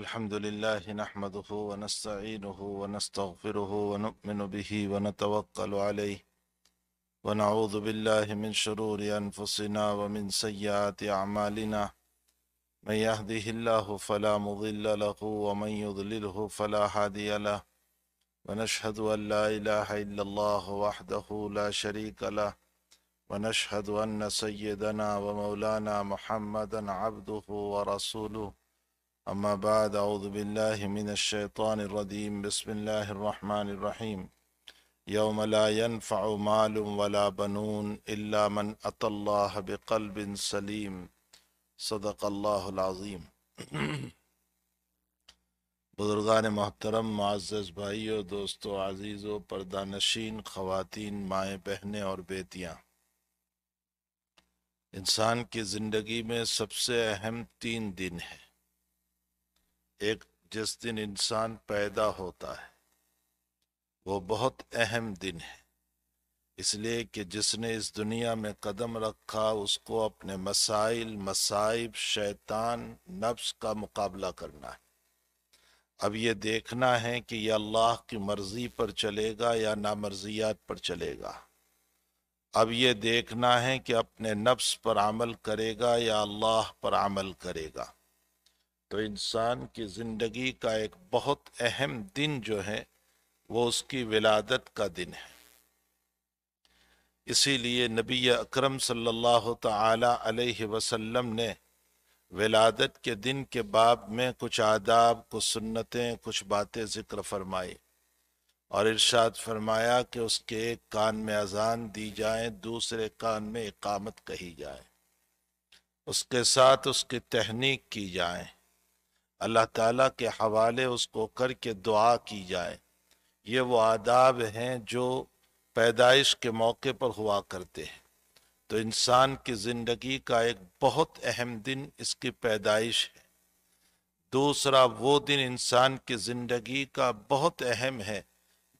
الحمد لله نحمده ونستعينه ونستغفره ونؤمن به ونتوكل عليه ونعوذ بالله من شرور انفسنا ومن سيئات اعمالنا من يهده الله فلا مضل له ومن يضلله فلا هادي له ونشهد ان لا اله الا الله وحده لا شريك له ونشهد ان سيدنا ومولانا محمدا عبده ورسوله أما بعد أعوذ بالله من الشيطان الرجيم بسم الله الرحمن الرحيم يوم لا ينفع مال ولا بنون إلا من أتى الله بقلب سليم صدق الله العظيم बुजुर्गान मोहतरम मुआज़ भाइयों दोस्तों अजीज़ों पर्दानशीन ख़वातीन माएँ बहनें और बेटियाँ इंसान की ज़िंदगी में सबसे अहम तीन दिन हैं एक जिस दिन इंसान पैदा होता है वो बहुत अहम दिन है इसलिए कि जिसने इस दुनिया में कदम रखा उसको अपने मसाइल मसाइब शैतान नफ्स का मुकाबला करना है अब ये देखना है कि यह अल्लाह की मर्ज़ी पर चलेगा या नामर्जियात पर चलेगा अब ये देखना है कि अपने नफ्स पर अमल करेगा या अल्लाह पर अमल करेगा तो इंसान की ज़िंदगी का एक बहुत अहम दिन जो है वो उसकी विलादत का दिन है इसीलिए नबी अकरम सल्लल्लाहु अलैहि वसल्लम ने विलादत के दिन के बाब में कुछ आदाब कुछ सुन्नतें कुछ बातें ज़िक्र फरमाई और इरशाद फरमाया कि उसके एक कान में अजान दी जाए दूसरे कान में इकामत कही जाए उसके साथ उसकी तहनीक की जाए अल्लाह ताला के हवाले उसको करके दुआ की जाए ये वो आदाब हैं जो पैदाइश के मौके पर हुआ करते हैं तो इंसान की ज़िंदगी का एक बहुत अहम दिन इसकी पैदाइश है दूसरा वो दिन इंसान की ज़िंदगी का बहुत अहम है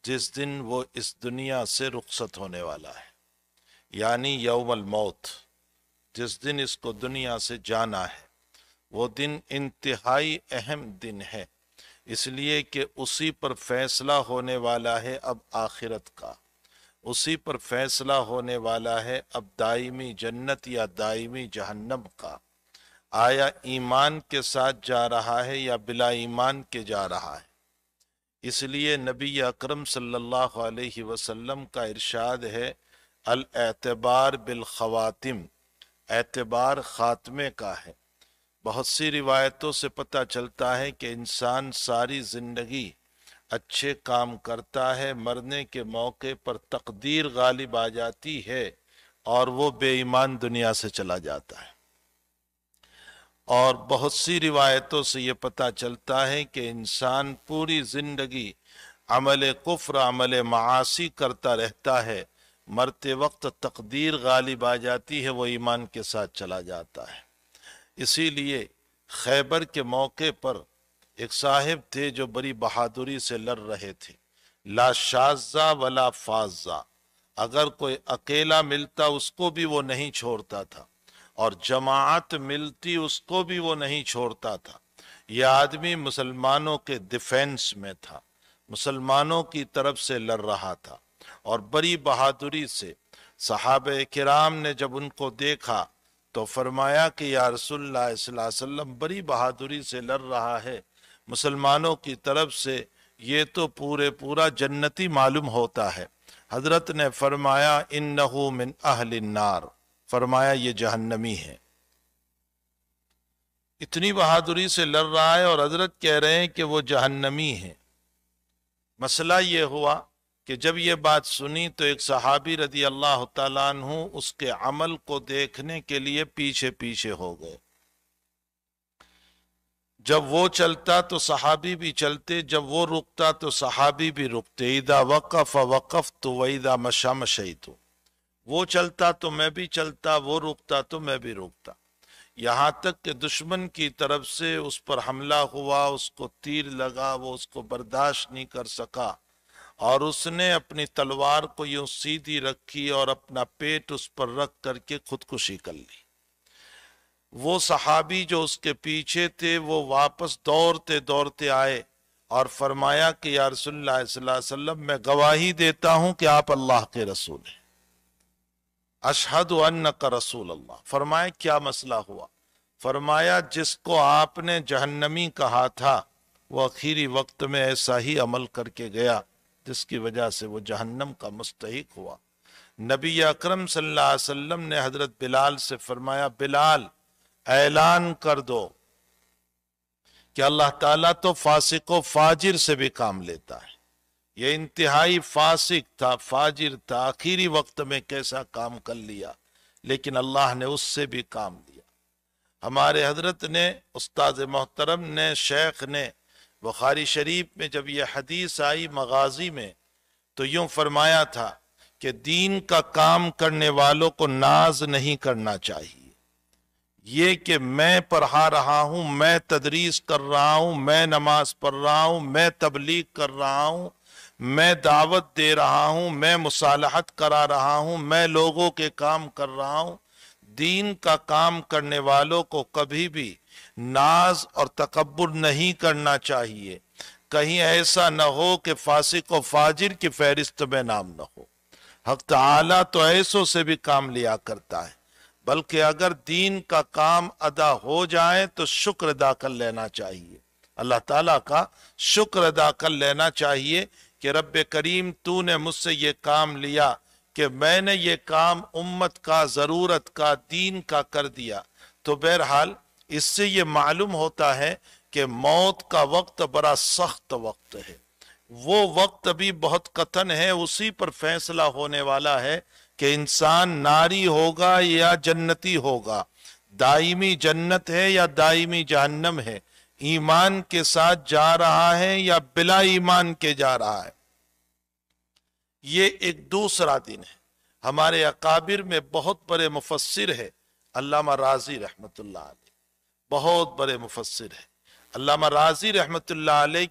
जिस दिन वो इस दुनिया से रुखसत होने वाला है यानी यौमल मौत जिस दिन इसको दुनिया से जाना है वो दिन इंतहाई अहम दिन है इसलिए कि उसी पर फैसला होने वाला है अब आखिरत का उसी पर फैसला होने वाला है अब दायमी जन्नत या दायमी जहन्नम का आया ईमान के साथ जा रहा है या बिला ईमान के जा रहा है इसलिए नबी अकरम सल्लल्लाहु अलैहि वसल्लम का इरशाद है अल एतबार बिल खवातिम एतबार ख़ात्मे का है बहुत सी रिवायतों से पता चलता है कि इंसान सारी जिंदगी अच्छे काम करता है मरने के मौके पर तकदीर गालिब आ जाती है और वो बेईमान दुनिया से चला जाता है और बहुत सी रिवायतों से ये पता चलता है कि इंसान पूरी जिंदगी अमल कुफ्र अमल मासी करता रहता है मरते वक्त तकदीर गालिब आ जाती है वो ईमान के साथ चला जाता है इसीलिए खैबर के मौके पर एक साहिब थे जो बड़ी बहादुरी से लड़ रहे थे लाशाजा शाजा वला फाजा अगर कोई अकेला मिलता उसको भी वो नहीं छोड़ता था और जमात मिलती उसको भी वो नहीं छोड़ता था यह आदमी मुसलमानों के डिफेंस में था मुसलमानों की तरफ से लड़ रहा था और बड़ी बहादुरी से सहाब कराम ने जब उनको देखा तो फरमाया कि या रसुल्लाम बड़ी बहादुरी से लड़ रहा है मुसलमानों की तरफ से ये तो पूरे पूरा जन्नती मालूम होता है हजरत ने फरमाया इन नहू मिन अहलिनार फरमाया ये जहन्नमी है इतनी बहादुरी से लड़ रहा है और हजरत कह रहे हैं कि वो जहन्नमी है मसला ये हुआ कि जब ये बात सुनी तो एक सहाबी रदी अल्लाह तु उसके अमल को देखने के लिए पीछे पीछे हो गए जब वो चलता तो सहाबी भी चलते जब वो रुकता तो सहाबी भी रुकते ईदा वक़फ़ वक़फ़ तो वईदा मशा मशई तो वो चलता तो मैं भी चलता वो रुकता तो मैं भी रुकता यहाँ तक कि दुश्मन की तरफ से उस पर हमला हुआ उसको तीर लगा वो उसको बर्दाश्त नहीं कर सका और उसने अपनी तलवार को यूं सीधी रखी और अपना पेट उस पर रख करके खुदकुशी कर ली वो सहाबी जो उसके पीछे थे वो वापस दौड़ते दौड़ते आए और फरमाया कि या रसुल्लाम मैं गवाही देता हूं कि आप अल्लाह के रसूल हैं अशहद अन्न का रसूल अल्लाह फरमाए क्या मसला हुआ फरमाया जिसको आपने जहन्नमी कहा था वो आखिरी वक्त में ऐसा ही अमल करके गया जिसकी वजह से वो जहन्नम का मुस्तक हुआ नबी अक्रम सल्लम ने हजरत बिलाल से फरमाया बिलाल ऐलान कर दो कि अल्लाह ताला तो फासिक व फाजिर से भी काम लेता है ये इंतहाई फासिक था फाजिर था आखिरी वक्त में कैसा काम कर लिया लेकिन अल्लाह ने उससे भी काम लिया हमारे हजरत ने उस्ताद मोहतरम ने शेख ने बुखारी शरीफ में जब यह हदीस आई मगाजी में तो यूं फरमाया था कि दीन का काम करने वालों को नाज नहीं करना चाहिए ये कि मैं पढ़ा रहा हूँ मैं तदरीस कर रहा हूँ मैं नमाज पढ़ रहा हूँ मैं तबलीग कर रहा हूँ मैं दावत दे रहा हूँ मैं मुसालहत करा रहा हूँ मैं लोगों के काम कर रहा हूँ दीन का काम करने वालों को कभी भी नाज और तकबर नहीं करना चाहिए कहीं ऐसा न हो कि फासिक व फाजिर की फहरिस्त में नाम न हो हक आला तो ऐसों से भी काम लिया करता है बल्कि अगर दीन का काम अदा हो जाए तो शुक्र अदा कर लेना चाहिए अल्लाह ताला का शुक्र अदा कर लेना चाहिए कि रब करीम तू ने मुझसे ये काम लिया कि मैंने ये काम उम्मत का ज़रूरत का दीन का कर दिया तो बहरहाल इससे ये मालूम होता है कि मौत का वक्त बड़ा सख्त वक्त है वो वक्त अभी बहुत कथन है उसी पर फैसला होने वाला है कि इंसान नारी होगा या जन्नती होगा दाइमी जन्नत है या दाइमी जहन्नम है ईमान के साथ जा रहा है या बिला ईमान के जा रहा है ये एक दूसरा दिन है हमारे अकाबिर में बहुत बड़े मुफसर है अल्लामा राजी रहमतुल्लाह बहुत बड़े मुफसर हैं अल्लामा राजी रहमत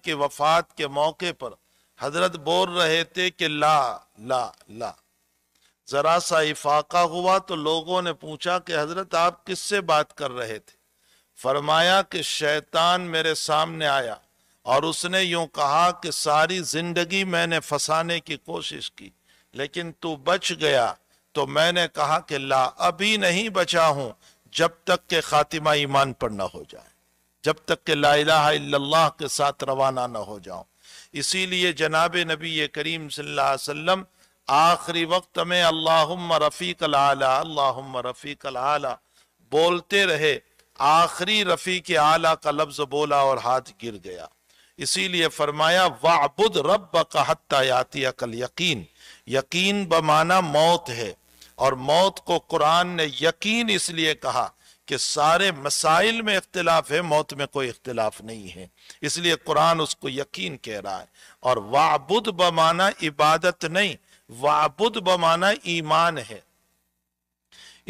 के वफात के मौके पर हजरत बोल रहे थे कि ला ला ला ज़रा सा इफाका हुआ तो लोगों ने पूछा कि हजरत आप किससे बात कर रहे थे फरमाया कि शैतान मेरे सामने आया और उसने यूं कहा कि सारी जिंदगी मैंने फंसाने की कोशिश की लेकिन तू बच गया तो मैंने कहा कि ला अभी नहीं बचा हूं जब तक के खातिमा ईमान पर ना हो जाए जब तक के ला के साथ रवाना ना हो जाओ इसीलिए जनाब नबी करीम वसल्लम आखिरी वक्त में अल्लाह रफ़ी कला अल्लाह रफ़ी कला बोलते रहे आखिरी रफ़ी के आला का लफ्ज बोला और हाथ गिर गया इसीलिए फरमाया वाबुद रब का हत्या यातिया कल यकीन यकीन बमाना मौत है और मौत को कुरान ने यकीन इसलिए कहा कि सारे मसाइल में इख्तलाफ है मौत में कोई इख्तलाफ नहीं है इसलिए कुरान उसको यकीन कह रहा है और वाबुद बमाना इबादत नहीं वाबुद बमाना ईमान है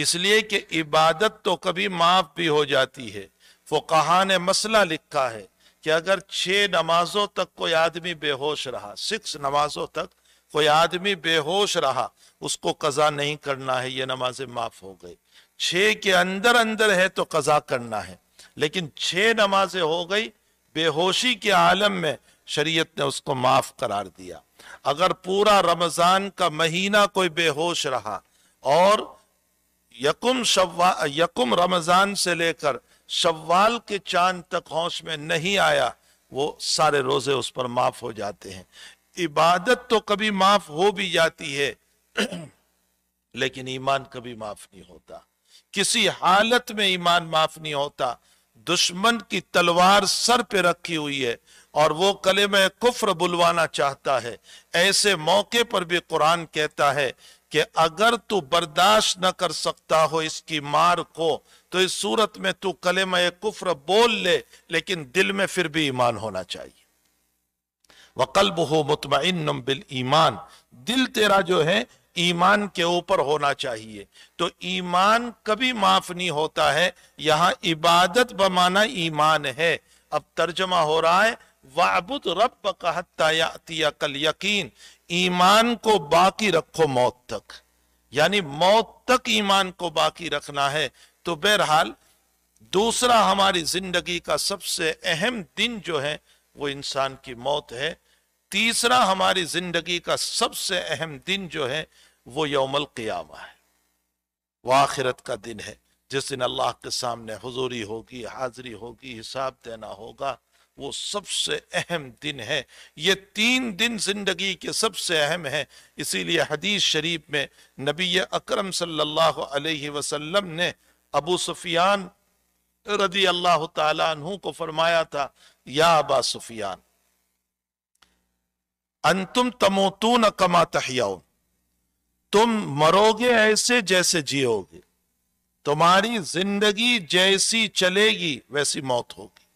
इसलिए कि इबादत तो कभी माफ भी हो जाती है फुकाहा ने मसला लिखा है कि अगर छह नमाजों तक कोई आदमी बेहोश रहा सिक्स नमाजों तक कोई आदमी बेहोश रहा उसको कज़ा नहीं करना है ये नमाजें माफ़ हो गई छः के अंदर अंदर है तो कज़ा करना है लेकिन छः नमाजें हो गई बेहोशी के आलम में शरीयत ने उसको माफ़ करार दिया अगर पूरा रमज़ान का महीना कोई बेहोश रहा और यकुम शवा यकुम रमज़ान से लेकर शवाल के चांद तक होश में नहीं आया वो सारे रोज़े उस पर माफ़ हो जाते हैं इबादत तो कभी माफ हो भी जाती है लेकिन ईमान कभी माफ नहीं होता किसी हालत में ईमान माफ नहीं होता दुश्मन की तलवार सर पे रखी हुई है और वो कले में कुफ्र बुलवाना चाहता है ऐसे मौके पर भी कुरान कहता है कि अगर तू बर्दाश्त न कर सकता हो इसकी मार को तो इस सूरत में तू कले में कुफ्र बोल ले लेकिन दिल में फिर भी ईमान होना चाहिए वकल्ब हो मुतमिन बिल ईमान दिल तेरा जो है ईमान के ऊपर होना चाहिए तो ईमान कभी माफ नहीं होता है यहाँ इबादत बमाना ईमान है अब तर्जमा हो रहा है वाबुद रब कहता कल यकीन ईमान को बाकी रखो मौत तक यानी मौत तक ईमान को बाकी रखना है तो बहरहाल दूसरा हमारी जिंदगी का सबसे अहम दिन जो है वो इंसान की मौत है तीसरा हमारी जिंदगी का सबसे अहम दिन जो है वो यौमल क़ियामा है वह आखिरत का दिन है जिस दिन अल्लाह के सामने हजूरी होगी हाजिरी होगी हिसाब देना होगा वो सबसे अहम दिन है ये तीन दिन जिंदगी के सबसे अहम है इसीलिए हदीस शरीफ में नबी अकरम सल्लल्लाहु अलैहि वसल्लम ने अबू सुफियान रदी अल्लाह तु को फरमाया था या अबा सुफियान अंतुम न कमा तहियाओ तुम मरोगे ऐसे जैसे जियोगे तुम्हारी जिंदगी जैसी चलेगी वैसी मौत होगी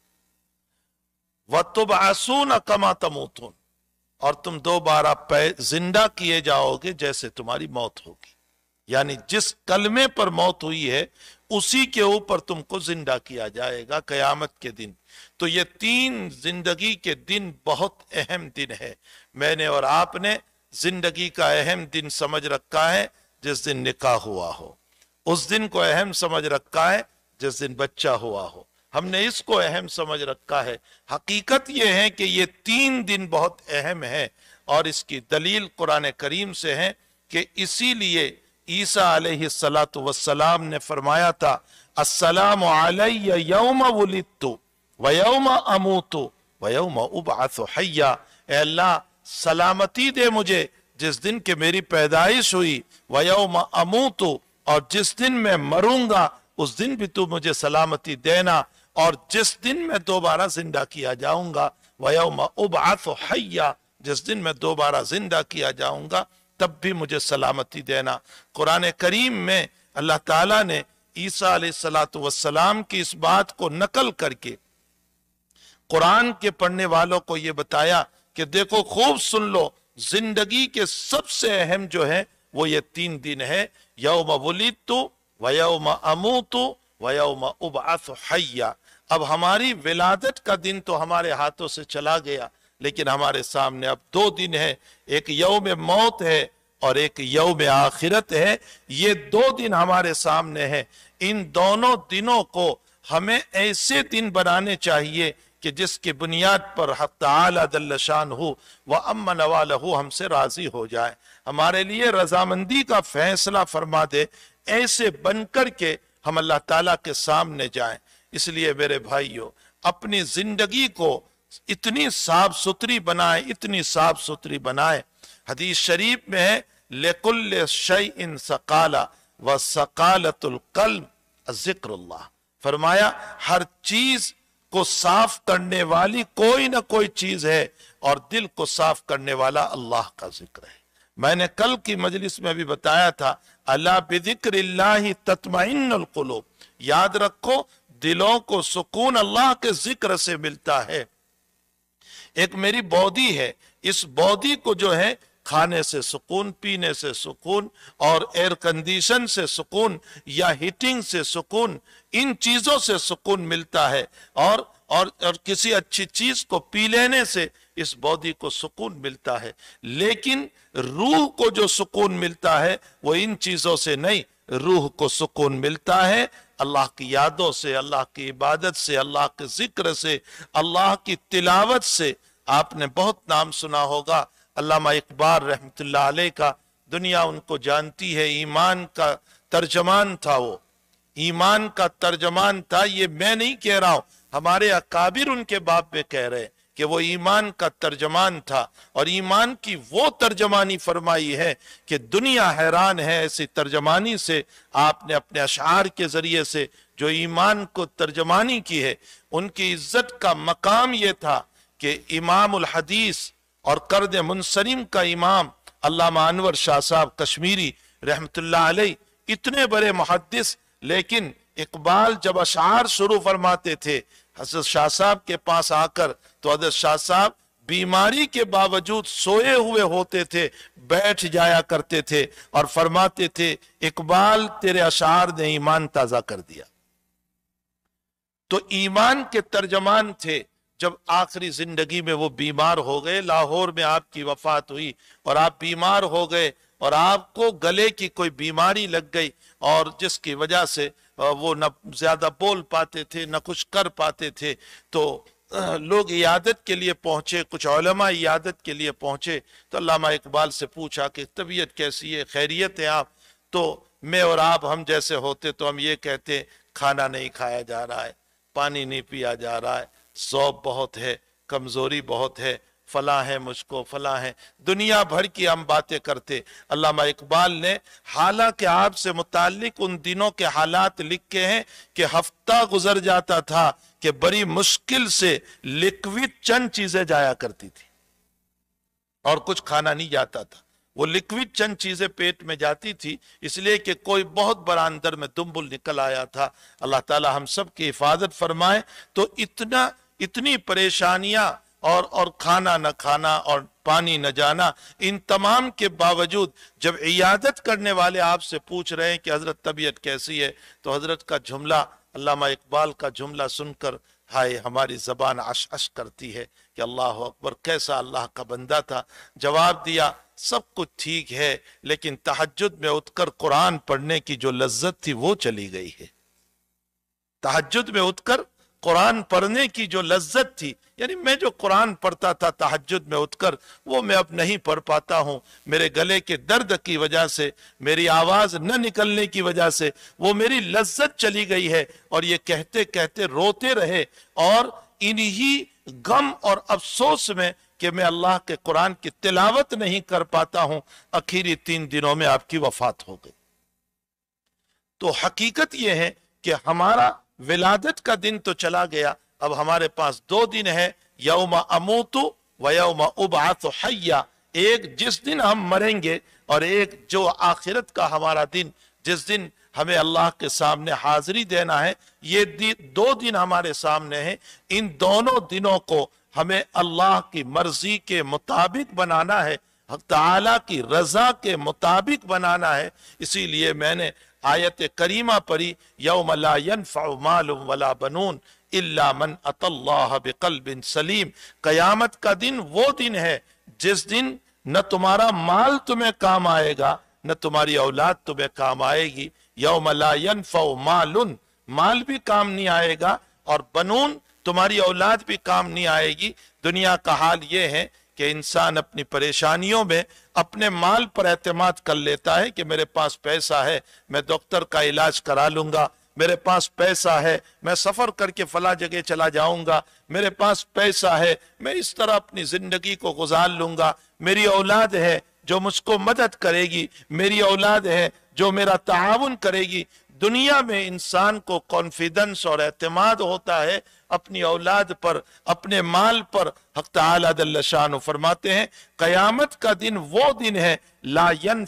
व तुम आसून कमा तमोतून और तुम दोबारा जिंदा किए जाओगे जैसे तुम्हारी मौत होगी यानी जिस कलमे पर मौत हुई है उसी के ऊपर तुमको जिंदा किया जाएगा कयामत के दिन तो ये तीन जिंदगी के दिन बहुत अहम दिन है मैंने और आपने जिंदगी का अहम दिन समझ रखा है जिस दिन निकाह हुआ हो उस दिन को अहम समझ रखा है जिस दिन बच्चा हुआ हो हमने इसको अहम समझ रखा है हकीकत यह है कि ये तीन दिन बहुत अहम है और इसकी दलील कुरान करीम से है कि इसीलिए ईसा सलात वस्सलाम ने फरमाया था अस्सलाम अलैया यौम वलिदतु व यौम अमूतु व यौम हय्या अल्लाह सलामती दे मुझे जिस दिन के मेरी पैदाइश हुई व यौम अमूतु और जिस दिन मैं मरूंगा उस दिन भी तू मुझे सलामती देना और जिस दिन मैं दोबारा जिंदा किया जाऊंगा वयोम उबात हया जिस दिन मैं दोबारा जिंदा किया जाऊंगा तब भी मुझे सलामती देना कुरान करीम में अल्लाह ताला ने ईसा सलाम की इस बात को नकल करके कुरान के पढ़ने वालों को यह बताया कि देखो खूब सुन लो जिंदगी के सबसे अहम जो है वो ये तीन दिन है यौम वलिद तो वयोम अमू तो वयोम उबास अब हमारी विलादत का दिन तो हमारे हाथों से चला गया लेकिन हमारे सामने अब दो दिन है एक यौम मौत है और एक यौम आखिरत है ये दो दिन हमारे सामने है इन दोनों दिनों को हमें ऐसे दिन बनाने चाहिए कि जिसकी बुनियाद पर हफ्ताशान हो वह अमन वाल हो हमसे राजी हो जाए हमारे लिए रजामंदी का फैसला फरमा दे ऐसे बन कर के हम अल्लाह ताला के सामने जाएं इसलिए मेरे भाइयों अपनी जिंदगी को इतनी साफ सुथरी बनाए इतनी साफ सुथरी बनाए हदीस शरीफ में है लेकुल शई इन सकाला व सकालतुल जिक्र फरमाया हर चीज को साफ करने वाली कोई ना कोई चीज है और दिल को साफ करने वाला अल्लाह का जिक्र है मैंने कल की मजलिस में भी बताया था अल्लाह बिक्र तत्मिनकुलो याद रखो दिलों को सुकून अल्लाह के जिक्र से मिलता है एक मेरी बौदी है इस बौदी को जो है खाने से सुकून पीने से सुकून और एयर कंडीशन से सुकून या हीटिंग से सुकून इन चीज़ों से सुकून मिलता है और और और किसी अच्छी चीज़ को पी लेने से इस बॉडी को सुकून मिलता है लेकिन रूह को जो सुकून मिलता है वो इन चीज़ों से नहीं रूह को सुकून मिलता है अल्लाह की यादों से अल्लाह की इबादत से अल्लाह के जिक्र से अल्लाह की तिलावत से आपने बहुत नाम सुना होगा अल्लामा इकबाल रहमतुल्लाह अलैह का दुनिया उनको जानती है ईमान का तर्जमान था वो ईमान का तर्जमान था ये मैं नहीं कह रहा हूँ हमारे अकाबिर उनके बाप पे कह रहे हैं कि वो ईमान का तर्जमान था और ईमान की वो तर्जमानी फरमाई है कि दुनिया हैरान है ऐसी तर्जमानी से आपने अपने अशार के ज़रिए से जो ईमान को तर्जमानी की है उनकी इज्जत का मकाम ये था कि इमाम हदीस और कर्द मुनसरिम का इमाम अल्लामा अनवर शाह साहब कश्मीरी रहमत अलैह इतने बड़े मुहदस लेकिन इकबाल जब अशार शुरू फरमाते थे हजरत शाह साहब के पास आकर तो हजरत शाह साहब बीमारी के बावजूद सोए हुए होते थे बैठ जाया करते थे और फरमाते थे इकबाल तेरे अशार ने ईमान ताजा कर दिया तो ईमान के तर्जमान थे जब आखिरी जिंदगी में वो बीमार हो गए लाहौर में आपकी वफात हुई और आप बीमार हो गए और आपको गले की कोई बीमारी लग गई और जिसकी वजह से वो न ज्यादा बोल पाते थे न कुछ कर पाते थे तो लोग इयादत के लिए पहुंचे कुछ ओलमा इयादत के लिए पहुंचे तो अल्लामा इकबाल से पूछा कि तबीयत कैसी है खैरियत है आप तो मैं और आप हम जैसे होते तो हम ये कहते खाना नहीं खाया जा रहा है पानी नहीं पिया जा रहा है सौब बहुत है कमज़ोरी बहुत है फला है मुझको फला है दुनिया भर की हम बातें करते अल्लामा इकबाल ने हालांकि आपसे मुतालिक उन दिनों के हालात लिखे हैं कि हफ्ता गुजर जाता था कि बड़ी मुश्किल से लिक्विड चंद चीजें जाया करती थी और कुछ खाना नहीं जाता था वो लिक्विड चंद चीज़ें पेट में जाती थी इसलिए कि कोई बहुत बड़ा अंदर में दुम्बुल निकल आया था अल्लाह ताला हम सब की हिफाजत फरमाए तो इतना इतनी परेशानियां और और खाना न खाना और पानी न जाना इन तमाम के बावजूद जब इयादत करने वाले आपसे पूछ रहे हैं कि हज़रत तबीयत कैसी है तो हज़रत का जुमला अल्लामा इकबाल का जुमला सुनकर हाय हमारी ज़बान अश अश करती है कि अल्लाह अकबर कैसा अल्लाह का बंदा था जवाब दिया सब कुछ ठीक है लेकिन तहजद में उठकर कुरान पढ़ने की जो लज्जत थी वो चली गई है तहजद में उठकर कुरान पढ़ने की जो लज्जत थी यानी मैं जो कुरान पढ़ता था तहजद में उठकर वो मैं अब नहीं पढ़ पाता हूँ मेरे गले के दर्द की वजह से मेरी आवाज़ न निकलने की वजह से वो मेरी लज्जत चली गई है और ये कहते कहते रोते रहे और इन्हीं गम और अफसोस में कि मैं अल्लाह के कुरान की तिलावत नहीं कर पाता हूँ आखिरी तीन दिनों में आपकी वफात हो गई तो हकीकत यह है कि हमारा विलादत का दिन तो चला गया अब हमारे पास दो दिन है यौमा अमूतु व यौमा उबात एक जिस दिन हम मरेंगे और एक जो आखिरत का हमारा दिन जिस दिन हमें अल्लाह के सामने हाजिरी देना है ये दि, दो दिन हमारे सामने हैं इन दोनों दिनों को हमें अल्लाह की मर्जी के मुताबिक बनाना है हक की रज़ा के मुताबिक बनाना है इसीलिए मैंने आयत करीमा परी यौमलायन वला बनून इल्ला मन अतल्लाह बिकल बिन सलीम कयामत का दिन वो दिन है जिस दिन न तुम्हारा माल तुम्हें काम आएगा न तुम्हारी औलाद तुम्हें काम आएगी यौमलायन मालुन माल भी काम नहीं आएगा और बनून तुम्हारी औलाद भी काम नहीं आएगी दुनिया का हाल ये है कि इंसान अपनी परेशानियों में अपने माल पर एतम कर लेता है कि मेरे पास पैसा है मैं डॉक्टर का इलाज करा लूँगा मेरे पास पैसा है मैं सफ़र करके फला जगह चला जाऊंगा मेरे पास पैसा है मैं इस तरह अपनी ज़िंदगी को गुजार लूँगा मेरी औलाद है जो मुझको मदद करेगी मेरी औलाद है जो मेरा ताउन करेगी दुनिया में इंसान को कॉन्फिडेंस और एतमाद होता है अपनी औलाद पर अपने माल पर हक तलाशान फरमाते हैं कयामत का दिन वो दिन है लायन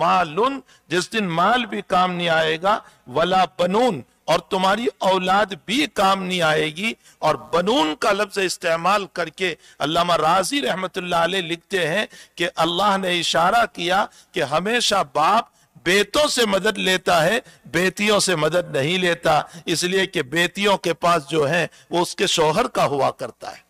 मालुन जिस दिन माल भी काम नहीं आएगा वला बनून और तुम्हारी औलाद भी काम नहीं आएगी और बनून का लफ्ज इस्तेमाल करके अल्लामा राजी रहमत लिखते हैं कि अल्लाह ने इशारा किया कि हमेशा बाप बेतों से मदद लेता है बेतियों से मदद नहीं लेता इसलिए कि बेतियों के पास जो है वो उसके शोहर का हुआ करता है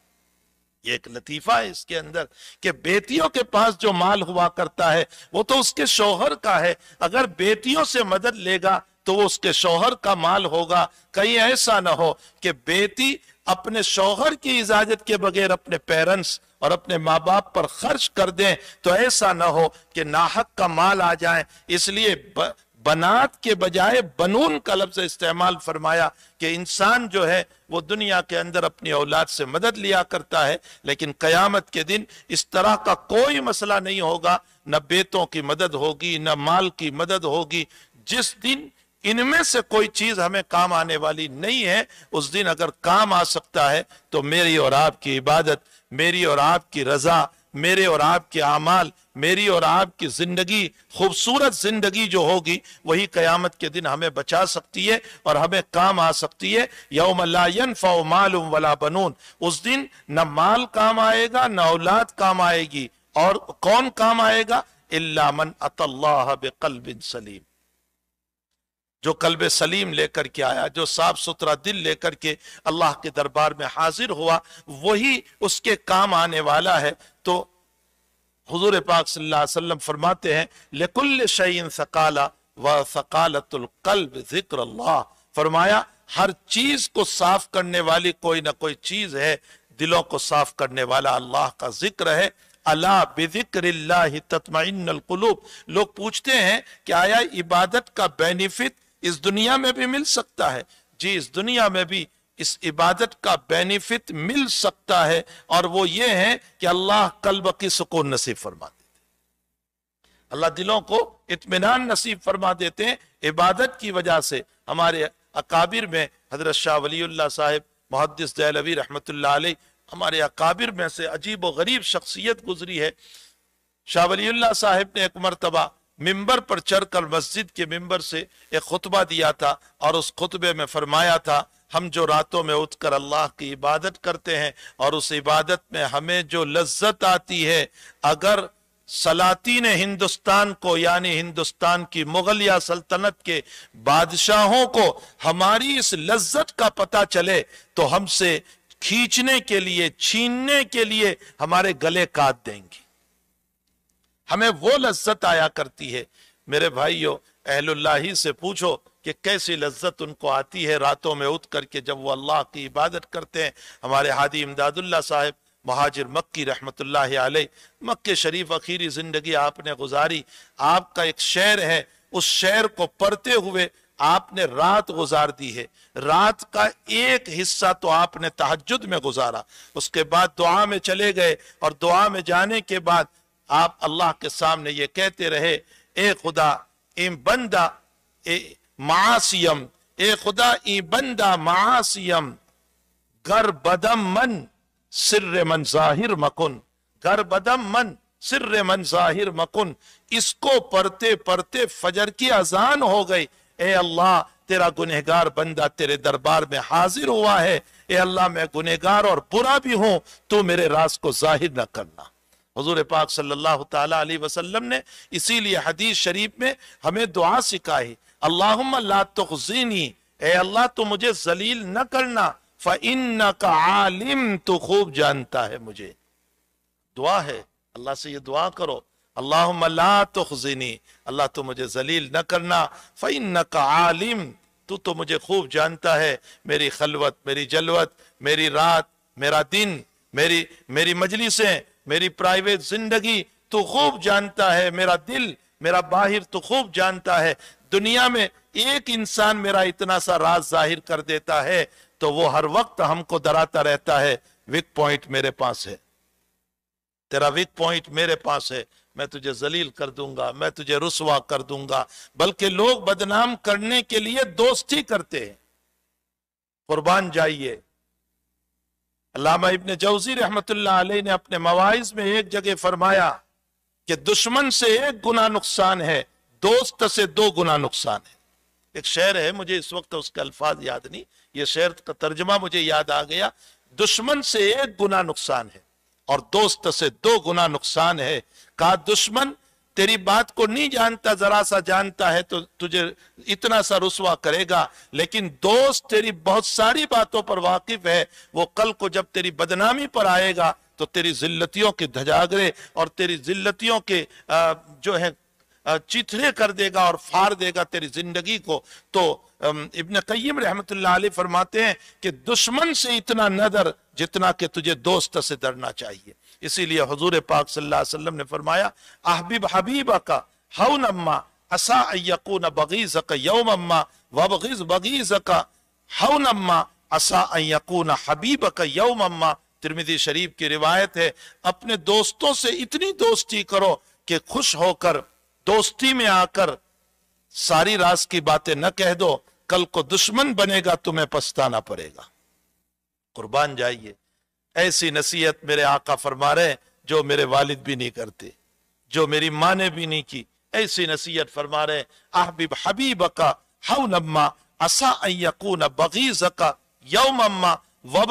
एक लतीफा है इसके अंदर कि बेटियों के पास जो माल हुआ करता है वो तो उसके शोहर का है अगर बेटियों से मदद लेगा तो वो उसके शोहर का माल होगा कहीं ऐसा ना हो कि बेटी अपने शोहर की इजाजत के बगैर अपने पेरेंट्स और अपने माँ बाप पर खर्च कर दें तो ऐसा ना हो कि नाहक का माल आ जाए इसलिए ब, बनात के बजाय बनून का लफ्ज इस्तेमाल फरमाया कि इंसान जो है वो दुनिया के अंदर अपनी औलाद से मदद लिया करता है लेकिन कयामत के दिन इस तरह का कोई मसला नहीं होगा न बेतों की मदद होगी न माल की मदद होगी जिस दिन इनमें से कोई चीज हमें काम आने वाली नहीं है उस दिन अगर काम आ सकता है तो मेरी और आपकी इबादत मेरी और आपकी रजा मेरे और आपके अमाल मेरी और आपकी जिंदगी खूबसूरत जिंदगी जो होगी वही कयामत के दिन हमें बचा सकती है और हमें काम आ सकती है यौम मालूम वला बनून उस दिन न माल काम आएगा न औलाद काम आएगी और कौन काम आएगा इल्ला मन अतल्लाह बिन सलीम जो कल्ब सलीम लेकर के आया जो साफ सुथरा दिल लेकर के अल्लाह के दरबार में हाजिर हुआ वही उसके काम आने वाला है तो हजूर पाक सल्लाम फरमाते हैं लेकुल शैन सकाला व सकालतुल्कल्ब जिक्र फरमाया हर चीज को साफ करने वाली कोई ना कोई चीज है दिलों को साफ करने वाला अल्लाह का जिक्र है अला बेजिक्र लोग पूछते हैं कि आया इबादत का बेनिफिट इस दुनिया में भी मिल सकता है जी इस दुनिया में भी इस इबादत का बेनिफिट मिल सकता है और वो ये है कि अल्लाह कल्ब की सुकून नसीब फरमा देते अल्लाह दिलों को इतमान नसीब फरमा देते हैं इबादत की वजह से हमारे अकाबिर में हजरत शाह वली साहब मुहदस दलवी रहमत हमारे अकाबिर में से अजीब व गरीब शख्सियत गुजरी है शाह वली साहब ने एक मरतबा मिंबर पर चढ़कर मस्जिद के मिंबर से एक खुतबा दिया था और उस खुतबे में फरमाया था हम जो रातों में उठकर अल्लाह की इबादत करते हैं और उस इबादत में हमें जो लज्जत आती है अगर सलातीन हिंदुस्तान को यानी हिंदुस्तान की मुगलिया सल्तनत के बादशाहों को हमारी इस लज्जत का पता चले तो हमसे खींचने के लिए छीनने के लिए हमारे गले काट देंगे हमें वो लज्जत आया करती है मेरे भाइयों ही से पूछो कि कैसी लज्जत उनको आती है रातों में उठ करके जब वो अल्लाह की इबादत करते हैं हमारे हादी इमदादुल्ला साहब महाजिर मक्की रहमत आलही मक्के शरीफ आखिरी ज़िंदगी आपने गुजारी आपका एक शहर है उस शहर को पढ़ते हुए आपने रात गुजार दी है रात का एक हिस्सा तो आपने तहजद में गुजारा उसके बाद दुआ में चले गए और दुआ में जाने के बाद आप अल्लाह के सामने ये कहते रहे ए खुदा इम बंदा ए मासीम ए खुदा इम बंदा मासीम गर बदम मन सिर मन जाहिर मकुन गर बदम मन सिर मन जाहिर मकुन इसको पढ़ते पढ़ते फजर की अजान हो गई ए अल्लाह तेरा गुनहगार बंदा तेरे दरबार में हाजिर हुआ है ए अल्लाह मैं गुनहगार और बुरा भी हूं तू मेरे राज को जाहिर न करना हजूर पाक सल्लल्लाहु अलैहि वसल्लम ने इसीलिए हदीस शरीफ में हमें दुआ सिखाई अल्लाह ला तुखजीनी ए अल्लाह तो मुझे जलील न करना फ़िन आलिम तो खूब जानता है मुझे दुआ है अल्लाह से ये दुआ करो अल्लाह ला तुखजीनी अल्लाह तो मुझे जलील न करना फ़िन आलिम तू तो मुझे खूब जानता है मेरी खलवत मेरी जलवत मेरी रात मेरा दिन मेरी मेरी मजलिसें मेरी प्राइवेट जिंदगी तो खूब जानता है मेरा दिल मेरा बाहिर तो खूब जानता है दुनिया में एक इंसान मेरा इतना सा राज जाहिर कर देता है तो वो हर वक्त हमको डराता रहता है विक पॉइंट मेरे पास है तेरा विक पॉइंट मेरे पास है मैं तुझे जलील कर दूंगा मैं तुझे रुसवा कर दूंगा बल्कि लोग बदनाम करने के लिए दोस्ती करते हैं कुर्बान जाइए अलामा इबन जौजी रहमत ने अपने मवाइज में एक जगह फरमाया कि दुश्मन से एक गुना नुकसान है दोस्त से दो गुना नुकसान है एक शेर है मुझे इस वक्त उसके अल्फाज याद नहीं ये शेर का तर्जमा मुझे याद आ गया दुश्मन से एक गुना नुकसान है और दोस्त से दो गुना नुकसान है कहा दुश्मन तेरी बात को नहीं जानता जरा सा जानता है तो तुझे इतना सा रुसवा करेगा लेकिन दोस्त तेरी बहुत सारी बातों पर वाकिफ है वो कल को जब तेरी बदनामी पर आएगा तो तेरी जिल्लतियों के धजागरे और तेरी जिल्लतियों के जो है चिथरे कर देगा और फाड़ देगा तेरी जिंदगी को तो इबन कईम रहमत फरमाते हैं कि दुश्मन से इतना नजर जितना कि तुझे दोस्त से डरना चाहिए इसीलिए हजूर पाक सल्लाम ने फरमाया अहबिब हबीबा का हवन असा यकून बगीज का अम्मा बगीज का हव नम्मा असा यकून हबीब का यौम अम्मा त्रिमिदी शरीफ की रिवायत है अपने दोस्तों से इतनी दोस्ती करो कि खुश होकर दोस्ती में आकर सारी रास की बातें न कह दो कल को दुश्मन बनेगा तुम्हें पछताना पड़ेगा कुर्बान जाइए ऐसी नसीहत मेरे आका फरमा रहे जो मेरे वालिद भी नहीं करते जो मेरी माँ ने भी नहीं की ऐसी नसीहत फरमा रहे अहबिब हबीब का हव नम्मा असा बगीज का यौम मम्मा व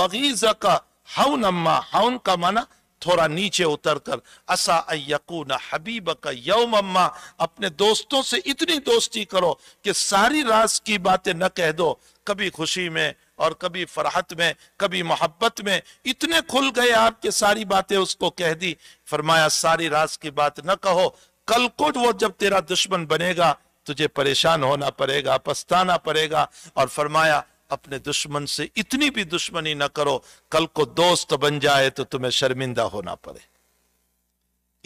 बगीज का हव नम्मा हवन का माना थोड़ा नीचे उतर कर असा यकून हबीब का यौम मम्मा अपने दोस्तों से इतनी दोस्ती करो कि सारी रास की बातें न कह दो कभी खुशी में और कभी फरहत में कभी मोहब्बत में इतने खुल गए आपके सारी बातें उसको कह दी फरमाया सारी रास की बात न कहो कल को वो जब तेरा दुश्मन बनेगा तुझे परेशान होना पड़ेगा पछताना पड़ेगा और फरमाया अपने दुश्मन से इतनी भी दुश्मनी न करो कल को दोस्त बन जाए तो तुम्हें शर्मिंदा होना पड़े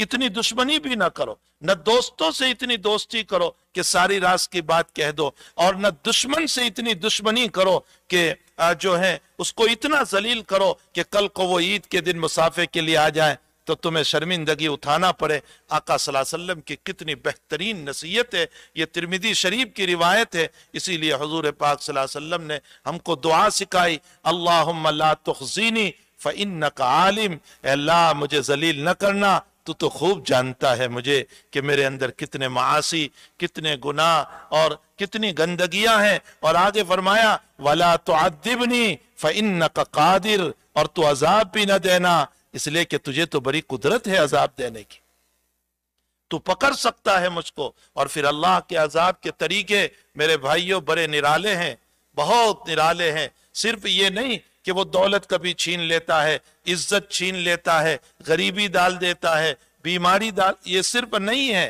इतनी दुश्मनी भी ना करो न दोस्तों से इतनी दोस्ती करो कि सारी रास की बात कह दो और न दुश्मन से इतनी दुश्मनी करो कि जो है उसको इतना जलील करो कि कल को वो ईद के दिन मुसाफे के लिए आ जाए तो तुम्हें शर्मिंदगी उठाना पड़े आका सल्लम की कितनी बेहतरीन नसीहत है ये तिरमिदी शरीफ की रिवायत है इसीलिए हजूर पाक सल्लम ने हमको दुआ सिखाई अल्लाह तुखजीनी फ़िन का आलिम अल्लाह मुझे जलील न करना तू तो खूब जानता है मुझे कि मेरे अंदर कितने मासी कितने गुनाह और कितनी गंदगियां हैं और आगे फरमाया वाला तो आदिबनी फ़िन कादिर और तू अजाब भी ना देना इसलिए कि तुझे तो बड़ी कुदरत है अजाब देने की तू पकड़ सकता है मुझको और फिर अल्लाह के अजाब के तरीके मेरे भाइयों बड़े निराले हैं बहुत निराले हैं सिर्फ ये नहीं कि वो दौलत कभी छीन लेता है इज्जत छीन लेता है गरीबी डाल देता है बीमारी डाल ये सिर्फ नहीं है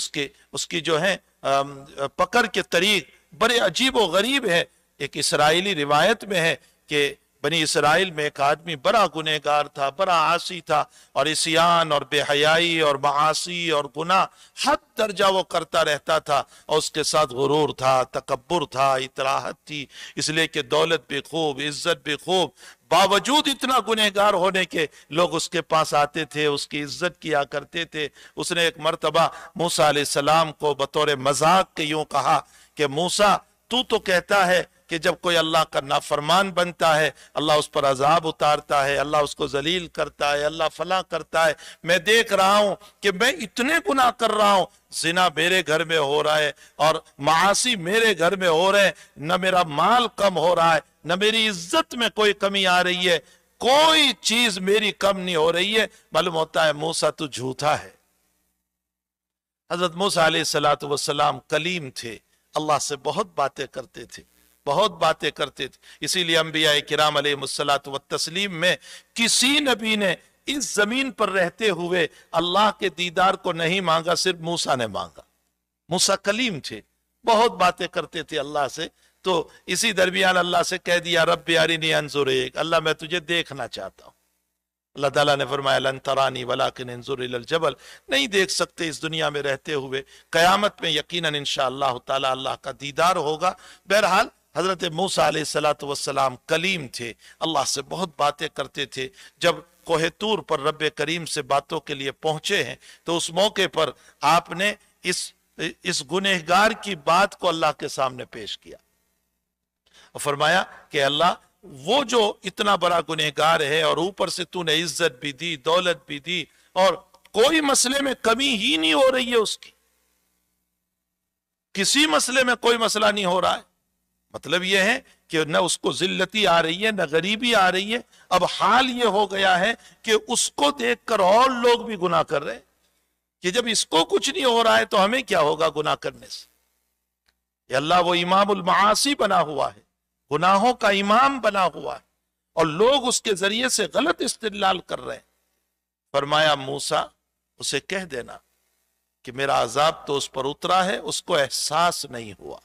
उसके उसकी जो है पकड़ के तरीक बड़े अजीब व गरीब है एक इसराइली रिवायत में है कि बनी इसराइल में एक आदमी बड़ा गुनहगार था बड़ा आसी था और इसियान और बेहयाई और महासी और गुना हद दर्जा वो करता रहता था और उसके साथ गुरूर था तकबर था इतराहत थी इसलिए कि दौलत भी खूब इज्जत भी खूब बावजूद इतना गुनहगार होने के लोग उसके पास आते थे उसकी इज्जत किया करते थे उसने एक मरतबा मूसा सलाम को बतौर मजाक के यूं कहा कि मूसा तू तो कहता है कि जब कोई अल्लाह का नाफरमान बनता है अल्लाह उस पर अजाब उतारता है अल्लाह उसको जलील करता है अल्लाह फला करता है मैं देख रहा हूँ कि मैं इतने गुनाह कर रहा हूँ जिना मेरे घर में हो रहा है और मासी मेरे घर में हो रहे हैं न मेरा माल कम हो रहा है न मेरी इज्जत में कोई कमी आ रही है कोई चीज मेरी कम नहीं हो रही है मालूम होता है मूसा तो झूठा है हजरत मूसा सलात वसलाम कलीम थे अल्लाह से बहुत बातें करते थे बहुत बातें करते थे इसीलिए अम्बिया किराम व तस्लीम में किसी नबी ने इस जमीन पर रहते हुए अल्लाह के दीदार को नहीं मांगा सिर्फ मूसा ने मांगा मूसा कलीम थे बहुत बातें करते थे अल्लाह से तो इसी दरमियान अल्लाह से कह दिया रब यारिनी अनजुर एक अल्लाह मैं तुझे देखना चाहता हूँ अल्लाह तला ने फरमाया लन जबल नहीं देख सकते इस दुनिया में रहते हुए कयामत में यकीन इन शाह अल्लाह का दीदार होगा बहरहाल हज़रत मूसा सलात वसलाम कलीम थे अल्लाह से बहुत बातें करते थे जब कोहेतूर पर रब करीम से बातों के लिए पहुंचे हैं तो उस मौके पर आपने इस इस गुनहगार की बात को अल्लाह के सामने पेश किया और फरमाया कि अल्लाह वो जो इतना बड़ा गुनहगार है और ऊपर से तूने इज्जत भी दी दौलत भी दी और कोई मसले में कमी ही नहीं हो रही है उसकी किसी मसले में कोई मसला नहीं हो रहा है मतलब यह है कि न उसको जिल्लती आ रही है न गरीबी आ रही है अब हाल ये हो गया है कि उसको देखकर और लोग भी गुनाह कर रहे हैं कि जब इसको कुछ नहीं हो रहा है तो हमें क्या होगा गुनाह करने से अल्लाह वो इमामुल मासी बना हुआ है गुनाहों का इमाम बना हुआ है और लोग उसके जरिए से गलत इस्तेलाल कर रहे हैं फरमाया मूसा उसे कह देना कि मेरा अजाब तो उस पर उतरा है उसको एहसास नहीं हुआ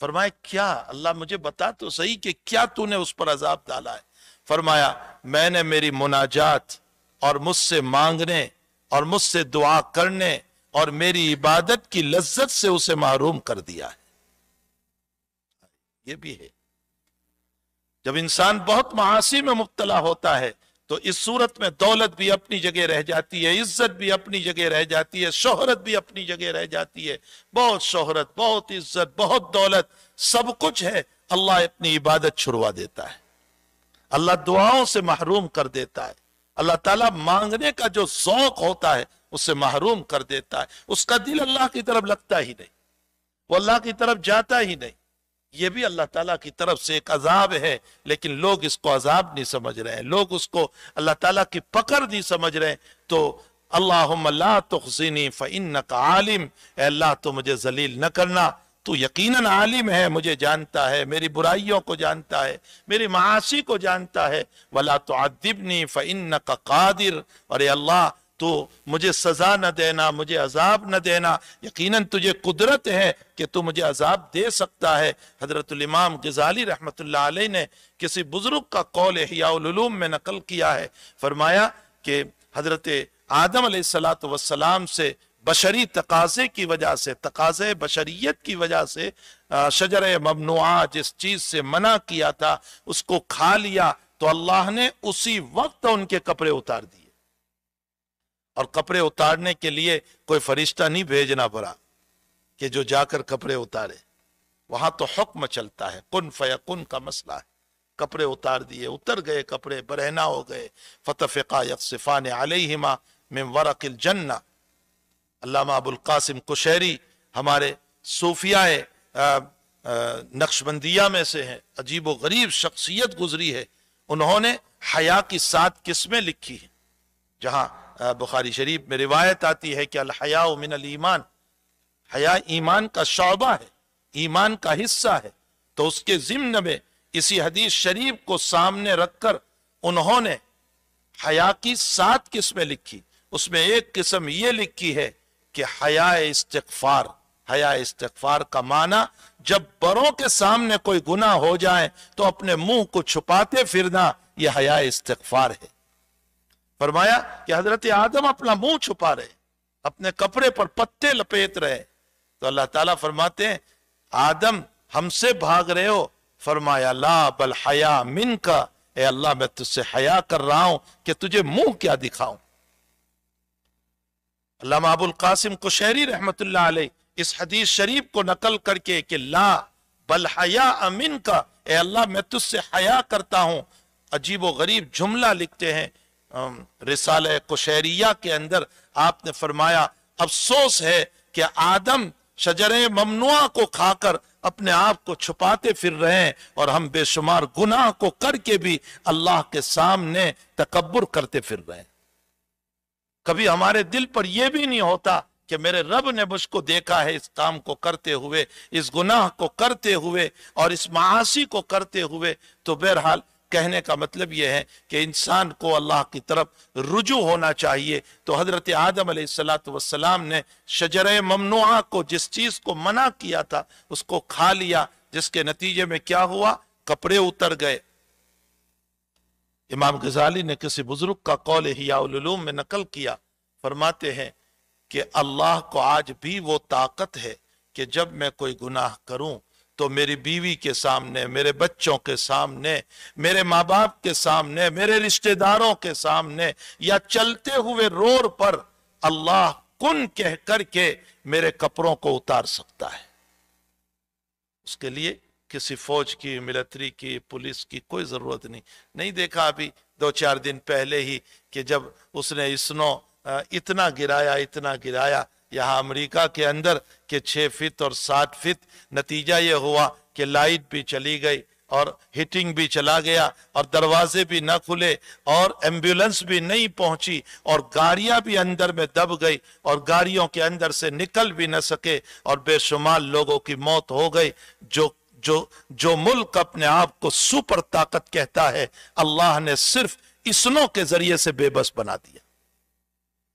फरमाया क्या अल्लाह मुझे बता तो सही कि क्या तूने उस पर अजाब डाला है फरमाया मैंने मेरी मुनाजात और मुझसे मांगने और मुझसे दुआ करने और मेरी इबादत की लज्जत से उसे महरूम कर दिया है ये भी है जब इंसान बहुत महासी में मुबतला होता है तो इस सूरत में दौलत भी अपनी जगह रह जाती है इज्जत भी अपनी जगह रह जाती है शोहरत भी अपनी जगह रह जाती है बहुत शोहरत बहुत इज्जत बहुत दौलत सब कुछ है अल्लाह अपनी इबादत छुड़वा देता है अल्लाह दुआओं से महरूम कर देता है अल्लाह ताला मांगने का जो शौक होता है उसे महरूम कर देता है उसका दिल अल्लाह की तरफ लगता ही नहीं वो अल्लाह की तरफ जाता ही नहीं ये भी अल्लाह ताला की तरफ से एक अजाब है लेकिन लोग इसको अजाब नहीं समझ रहे हैं लोग उसको अल्लाह ताला की पकड़ नहीं समझ रहे हैं तो अल्लाह तुखसिनी फ़िन आलिम अल्लाह तो मुझे जलील न करना तू यकीनन आलिम है मुझे जानता है मेरी बुराइयों को जानता है मेरी मासी को जानता है वला तो अदिबनी फ़िन कादिर अरे अल्लाह तो मुझे सजा न देना मुझे अजाब न देना यकीनन तुझे कुदरत है कि तू मुझे अजाब दे सकता है हजरतमाम गजाली रहमत ने किसी बुजुर्ग का कौल हयालूम में नकल किया है फरमाया कि हजरत आदम सलात वसलाम से बशरी तकाजे की वजह से तकाजे बशरीत की वजह से शजर ममनुआ जिस चीज़ से मना किया था उसको खा लिया तो अल्लाह ने उसी वक्त उनके कपड़े उतार दिए और कपड़े उतारने के लिए कोई फरिश्ता नहीं भेजना पड़ा कि जो जाकर कपड़े उतारे वहां तो हुक्म चलता है कुन फयकुन का मसला है कपड़े उतार दिए उतर गए कपड़े बरहना हो गए फतफ़ा यकसिफ़ान आलिमा में वरकिल जन्ना अल्लामा अबुल कासिम कुशहरी हमारे सूफियाए नक्शबंदिया में से हैं अजीब व गरीब शख्सियत गुजरी है उन्होंने हया की सात किस्में लिखी हैं जहाँ बुखारी शरीफ में रिवायत आती है कि अलहया मिन ईमान हया ईमान का शौबा है ईमान का हिस्सा है तो उसके जिम्न में इसी हदीस शरीफ को सामने रखकर उन्होंने हया की सात किस्में लिखी उसमें एक किस्म ये लिखी है कि हया इस्तफार हया इस्तफार का माना जब बड़ों के सामने कोई गुना हो जाए तो अपने मुंह को छुपाते फिरना यह हया इस्तफार है फरमाया कि हजरत आदम अपना मुंह छुपा रहे अपने कपड़े पर पत्ते लपेट रहे तो अल्लाह ताला फरमाते हैं आदम हमसे भाग रहे हो फरमाया ला बल हया मिन का ए अल्लाह मैं तुझसे हया कर रहा हूं कि तुझे मुंह क्या दिखाऊं अल्लाह अबुल कासिम कुशहरी रहमत इस हदीस शरीफ को नकल करके कि ला बल हया अमिन का ए अल्लाह मैं तुझसे हया करता हूं अजीब व गरीब जुमला लिखते हैं रिसाल कुशहरिया के अंदर आपने फरमाया अफसोस है कि आदम शजर ममनुआ को खाकर अपने आप को छुपाते फिर रहे हैं और हम बेशुमार गुनाह को करके भी अल्लाह के सामने तकबर करते फिर रहे हैं कभी हमारे दिल पर यह भी नहीं होता कि मेरे रब ने मुझको देखा है इस काम को करते हुए इस गुनाह को करते हुए और इस महासी को करते हुए तो बहरहाल कहने का मतलब यह है कि इंसान को अल्लाह की तरफ रुजू होना चाहिए तो हज़रत आदम सलाम ने शजर ममनुआ को जिस चीज़ को मना किया था उसको खा लिया जिसके नतीजे में क्या हुआ कपड़े उतर गए इमाम गजाली ने किसी बुजुर्ग का कौल हियालूम में नकल किया फरमाते हैं कि अल्लाह को आज भी वो ताकत है कि जब मैं कोई गुनाह करूं तो मेरी बीवी के सामने मेरे बच्चों के सामने मेरे माँ बाप के सामने मेरे रिश्तेदारों के सामने या चलते हुए रोड पर अल्लाह कुन कह करके मेरे कपड़ों को उतार सकता है उसके लिए किसी फौज की मिलिट्री की पुलिस की कोई ज़रूरत नहीं नहीं देखा अभी दो चार दिन पहले ही कि जब उसने इसनो इतना गिराया इतना गिराया यहाँ अमेरिका के अंदर के छः फित और सात फित नतीजा ये हुआ कि लाइट भी चली गई और हीटिंग भी चला गया और दरवाजे भी न खुले और एम्बुलेंस भी नहीं पहुंची और गाड़ियां भी अंदर में दब गई और गाड़ियों के अंदर से निकल भी न सके और बेशुमार लोगों की मौत हो गई जो जो जो मुल्क अपने आप को सुपर ताकत कहता है अल्लाह ने सिर्फ इसनों के जरिए से बेबस बना दिया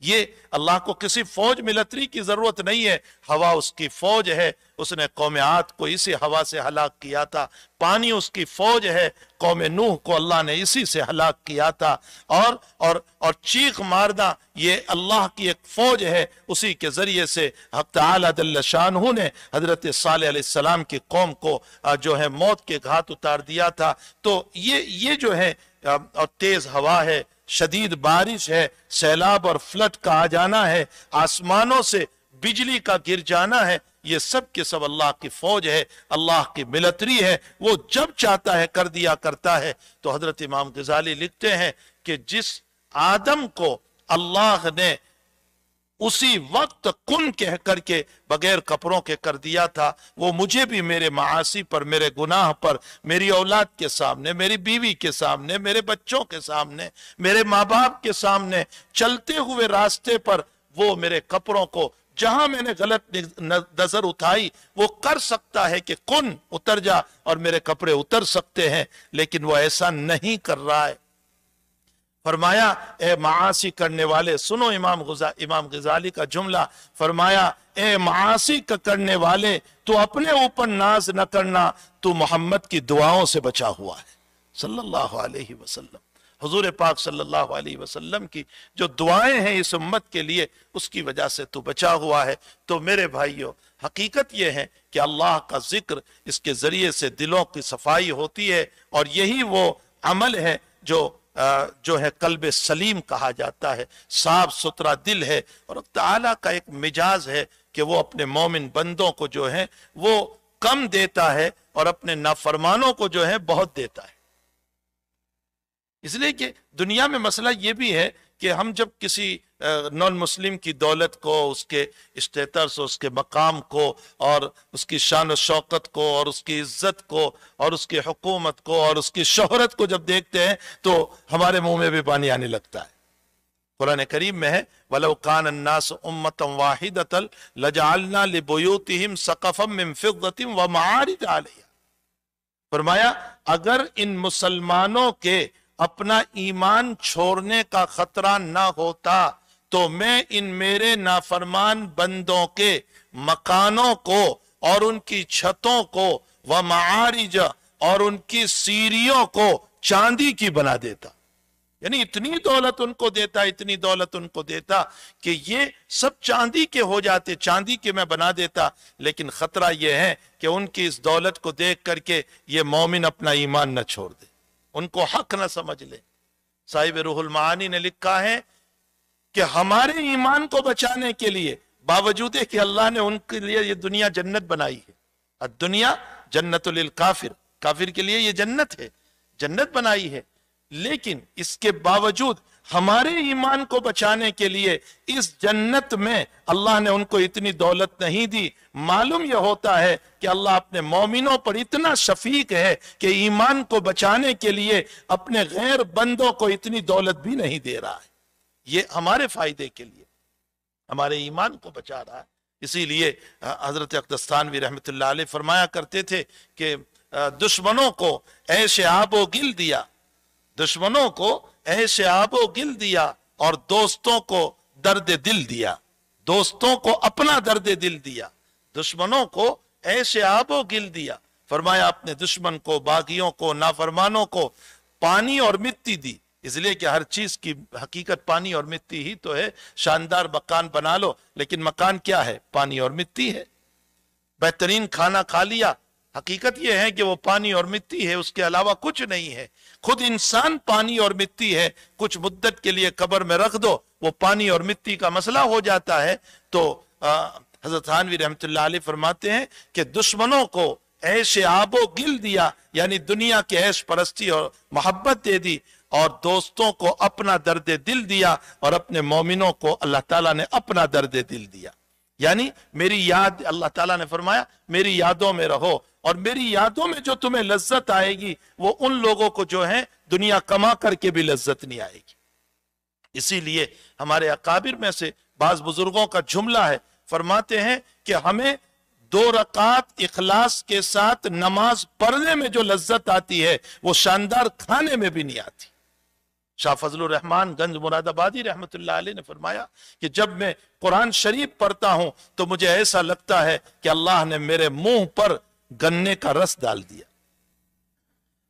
ये अल्लाह को किसी फौज मिलतरी की जरूरत नहीं है हवा उसकी फौज है उसने कौम आत को इसी हवा से हलाक किया था पानी उसकी फौज है कौम नूह को अल्लाह ने इसी से हलाक किया था और और और चीख मारना ये अल्लाह की एक फौज है उसी के जरिए से हक शाह ने हजरत सलाम की कौम को जो है मौत के घात उतार दिया था तो ये ये जो है और तेज हवा है शदीद बारिश है सैलाब और फ्लड का आ जाना है आसमानों से बिजली का गिर जाना है ये सब के सब अल्लाह की फौज है अल्लाह की मिलतरी है वो जब चाहता है कर दिया करता है तो हजरत इमाम गजाली लिखते हैं कि जिस आदम को अल्लाह ने उसी वक्त कुन कह करके बगैर कपड़ों के कर दिया था वो मुझे भी मेरे मासी पर मेरे गुनाह पर मेरी औलाद के सामने मेरी बीवी के सामने मेरे बच्चों के सामने मेरे माँ बाप के सामने चलते हुए रास्ते पर वो मेरे कपड़ों को जहां मैंने गलत नजर उठाई वो कर सकता है कि कुन उतर जा और मेरे कपड़े उतर सकते हैं लेकिन वो ऐसा नहीं कर रहा है फरमाया ए मासी करने वाले सुनो इमाम गुजा इमाम गजाली का जुमला फरमाया ए मासी का करने वाले तो अपने ऊपर नाज न करना तो मोहम्मद की दुआओं से बचा हुआ है सल्लल्लाहु अलैहि वसल्लम हजूर पाक सल्लल्लाहु अलैहि वसल्लम की जो दुआएं हैं इस उम्मत के लिए उसकी वजह से तो बचा हुआ है तो मेरे भाइयों हकीकत यह है कि अल्लाह का जिक्र इसके ज़रिए से दिलों की सफाई होती है और यही वो अमल है जो जो है कल्ब सलीम कहा जाता है साफ सुथरा दिल है और तला का एक मिजाज है कि वो अपने मोमिन बंदों को जो है वो कम देता है और अपने नाफरमानों को जो है बहुत देता है इसलिए कि दुनिया में मसला ये भी है कि हम जब किसी नॉन मुस्लिम की दौलत को उसके स्टेटस उसके मकाम को और उसकी शान शौकत को और उसकी इज्जत को और उसकी हुकूमत को और उसकी शहरत को जब देखते हैं तो हमारे मुंह में भी पानी आने लगता है कुरान करीब में है वलौकान अन्नास उम्मत वाहिदतल लजालना लिबोतिम सकफ़म मिमफ़िम व मारिद फरमाया अगर इन मुसलमानों के अपना ईमान छोड़ने का खतरा ना होता तो मैं इन मेरे नाफरमान बंदों के मकानों को और उनकी छतों को व मारिज और उनकी सीरियों को चांदी की बना देता यानी इतनी दौलत उनको देता इतनी दौलत उनको देता कि ये सब चांदी के हो जाते चांदी के मैं बना देता लेकिन खतरा ये है कि उनकी इस दौलत को देख करके ये मोमिन अपना ईमान न छोड़ दे उनको हक न समझ ले साहिब रूहुल मानी ने लिखा है कि हमारे ईमान को बचाने के लिए बावजूद है कि अल्लाह ने उनके लिए ये दुनिया जन्नत बनाई है दुनिया जन्नत काफिर काफिर के लिए ये जन्नत है जन्नत बनाई है लेकिन इसके बावजूद हमारे ईमान को बचाने के लिए इस जन्नत में अल्लाह ने उनको इतनी दौलत नहीं दी मालूम यह होता है कि अल्लाह अपने मोमिनों पर इतना शफीक है कि ईमान को बचाने के लिए अपने गैर बंदों को इतनी दौलत भी नहीं दे रहा है ये हमारे फायदे के लिए हमारे ईमान को बचा रहा है इसीलिए हजरत अकदस्तान भी रहमत फरमाया करते थे कि दुश्मनों को ऐसे आबो गिल दिया दुश्मनों को ऐसे आबो गिल दिया और दोस्तों को दर्द दिल दिया दोस्तों को अपना दर्द दिल दिया दुश्मनों को ऐसे आबो गिल दिया फरमाया अपने दुश्मन को बागियों को नाफरमानों को पानी और मिट्टी दी इसलिए कि हर चीज की हकीकत पानी और मिट्टी ही तो है शानदार मकान बना लो लेकिन मकान क्या है पानी और मिट्टी है बेहतरीन खाना खा लिया हकीकत यह है कि वो पानी और मिट्टी है उसके अलावा कुछ नहीं है खुद इंसान पानी और मिट्टी है कुछ मुद्दत के लिए कब्र में रख दो वो पानी और मिट्टी का मसला हो जाता है तो हजरत खानवी रहमत फरमाते हैं कि दुश्मनों को ऐश आबो गिल दिया यानी दुनिया के ऐश परस्ती और मोहब्बत दे दी और दोस्तों को अपना दर्द दिल दिया और अपने मोमिनों को अल्लाह ताला ने अपना दर्द दिल दिया यानी मेरी याद अल्लाह ताला ने फरमाया मेरी यादों में रहो और मेरी यादों में जो तुम्हें लज्जत आएगी वो उन लोगों को जो है दुनिया कमा करके भी लज्जत नहीं आएगी इसीलिए हमारे अकाबिर में से बाज बुजुर्गों का जुमला है फरमाते हैं कि हमें दो रकात इखलास के साथ नमाज पढ़ने में जो लज्जत आती है वो शानदार खाने में भी नहीं आती शाह रहमान गंज मुरादाबादी रहमत ने फरमाया कि जब मैं कुरान शरीफ पढ़ता हूँ तो मुझे ऐसा लगता है कि अल्लाह ने मेरे मुंह पर गन्ने का रस डाल दिया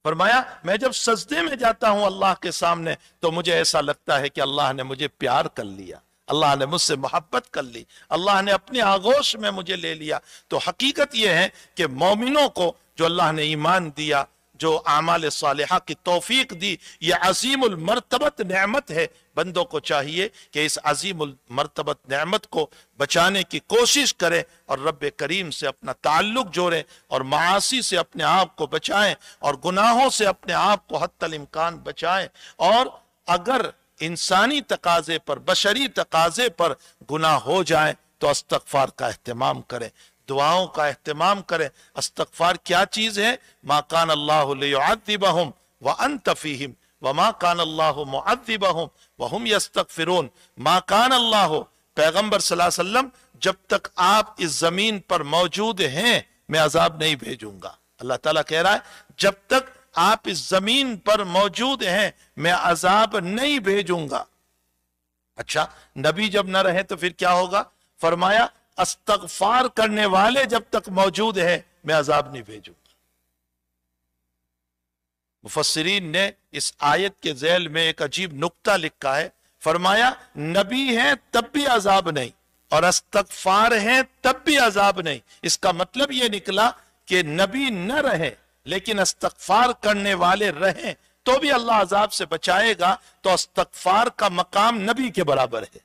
फरमाया मैं जब सजदे में जाता हूँ अल्लाह के सामने तो मुझे ऐसा लगता है कि अल्लाह ने मुझे प्यार कर लिया अल्लाह ने मुझसे मोहब्बत कर ली अल्लाह ने अपने आगोश में मुझे ले लिया तो हकीकत यह है कि मोमिनों को जो अल्लाह ने ईमान दिया जो आमाल सालहा की तोफीक दी यह अजीम मरतबत नमत है बंदों को चाहिए कि इस अजीम मरतबत नमत को बचाने की कोशिश करें और रब करीम से अपना ताल्लुक जोड़ें और मासी से अपने आप को बचाएं और गुनाहों से अपने आप को हतमकान बचाएं और अगर इंसानी तकाजे पर बशरी तकाजे पर गुनाह हो जाए तो अस्तफार का अहतमाम करें दुआओं का अहतमाम करें अस्तफार क्या चीज़ है मा कान अल्लाहबहम व अन तफ़ीम व मा कान अल्लाह मुद्दिबहम वहम यस्तक फ़िरून माँ कान अल्लाह पैगम्बर वसल्लम जब तक आप इस ज़मीन पर मौजूद हैं मैं अजाब नहीं भेजूंगा अल्लाह ताला कह रहा है जब तक आप इस ज़मीन पर मौजूद हैं मैं अजाब नहीं भेजूंगा अच्छा नबी जब ना रहे तो फिर क्या होगा फरमाया अस्तगफार करने वाले जब तक मौजूद है मैं अजाब नहीं भेजूंगा मुफसरीन ने इस आयत के जैल में एक अजीब नुकता लिखा है फरमाया नबी है तब भी अजाब नहीं और अस्तगफार है तब भी अजाब नहीं इसका मतलब यह निकला कि नबी न रहे लेकिन अस्तगफार करने वाले रहें तो भी अल्लाह अजाब से बचाएगा तो अस्तगफार का मकाम नबी के बराबर है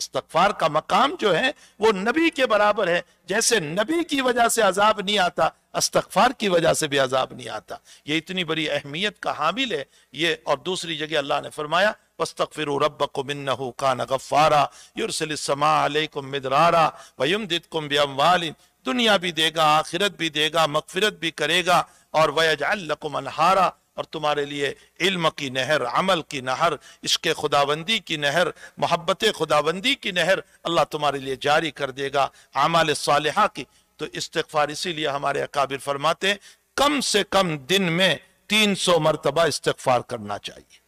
इस्तफार का मकाम जो है वो नबी के बराबर है जैसे नबी की वजह से अजाब नहीं आता अस्तफार की वजह से भी अजाब नहीं आता ये इतनी बड़ी अहमियत का हामिल है ये और दूसरी जगह अल्लाह ने फरमाया वस्तफ़िर रब को मिन कान गफ़ारा युरसलमा अलैकुम मिदरारा वयुम दित कुम दुनिया भी देगा आखिरत भी देगा मगफिरत भी करेगा और वयजाकुम अनहारा और तुम्हारे लिए इल्म की नहर अमल की नहर इश्क खुदाबंदी की नहर मोहब्बत खुदाबंदी की नहर अल्लाह तुम्हारे लिए जारी कर देगा आमाल सालहा की तो इस्तफार इसीलिए हमारे अकाबिर फरमाते कम से कम दिन में तीन सौ मरतबा इस्तफार करना चाहिए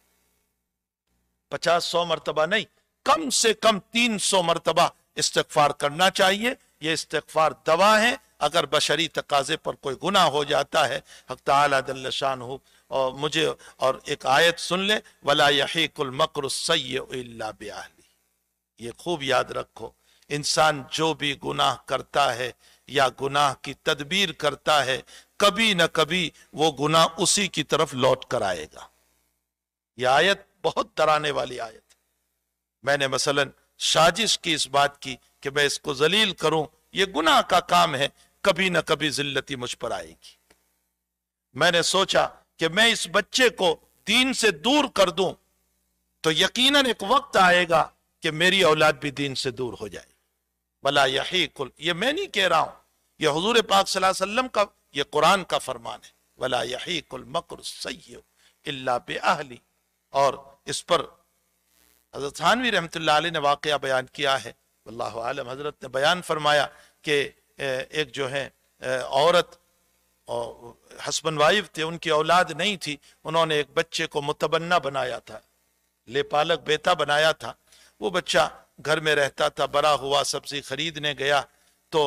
पचास सौ मरतबा नहीं कम से कम तीन सौ मरतबा इस्तफार करना चाहिए ये इस्तफार दवा है अगर बशरी तकाजे पर कोई गुना हो जाता है हक ताला दल्लाशान हो और मुझे और एक आयत सुन ले वला कुल मकर सैली ये खूब याद रखो इंसान जो भी गुनाह करता है या गुनाह की तदबीर करता है कभी न कभी वो गुनाह उसी की तरफ लौट कर आएगा यह आयत बहुत डराने वाली आयत मैंने मसलन साजिश की इस बात की कि मैं इसको जलील करूं ये गुनाह का काम है कभी ना कभी जिल्लती मुझ पर आएगी मैंने सोचा कि मैं इस बच्चे को दीन से दूर कर दूं तो यकीनन एक वक्त आएगा कि मेरी औलाद भी दीन से दूर हो जाए भला यही कुल ये मैं नहीं कह रहा हूं यह हजूर पाक वसल्लम का ये कुरान का फरमान है भला यही कुल मकर सै अल्ला बे आहली और इस पर हजरत थानवी रहमत ने वाक़ बयान किया है अल्लाह आलम हजरत ने बयान फरमाया कि एक जो है औरत और हसबन वाइफ थे उनकी औलाद नहीं थी उन्होंने एक बच्चे को मुतबन्ना बनाया था लेपालक बेटा बनाया था वो बच्चा घर में रहता था बड़ा हुआ सब्जी खरीदने गया तो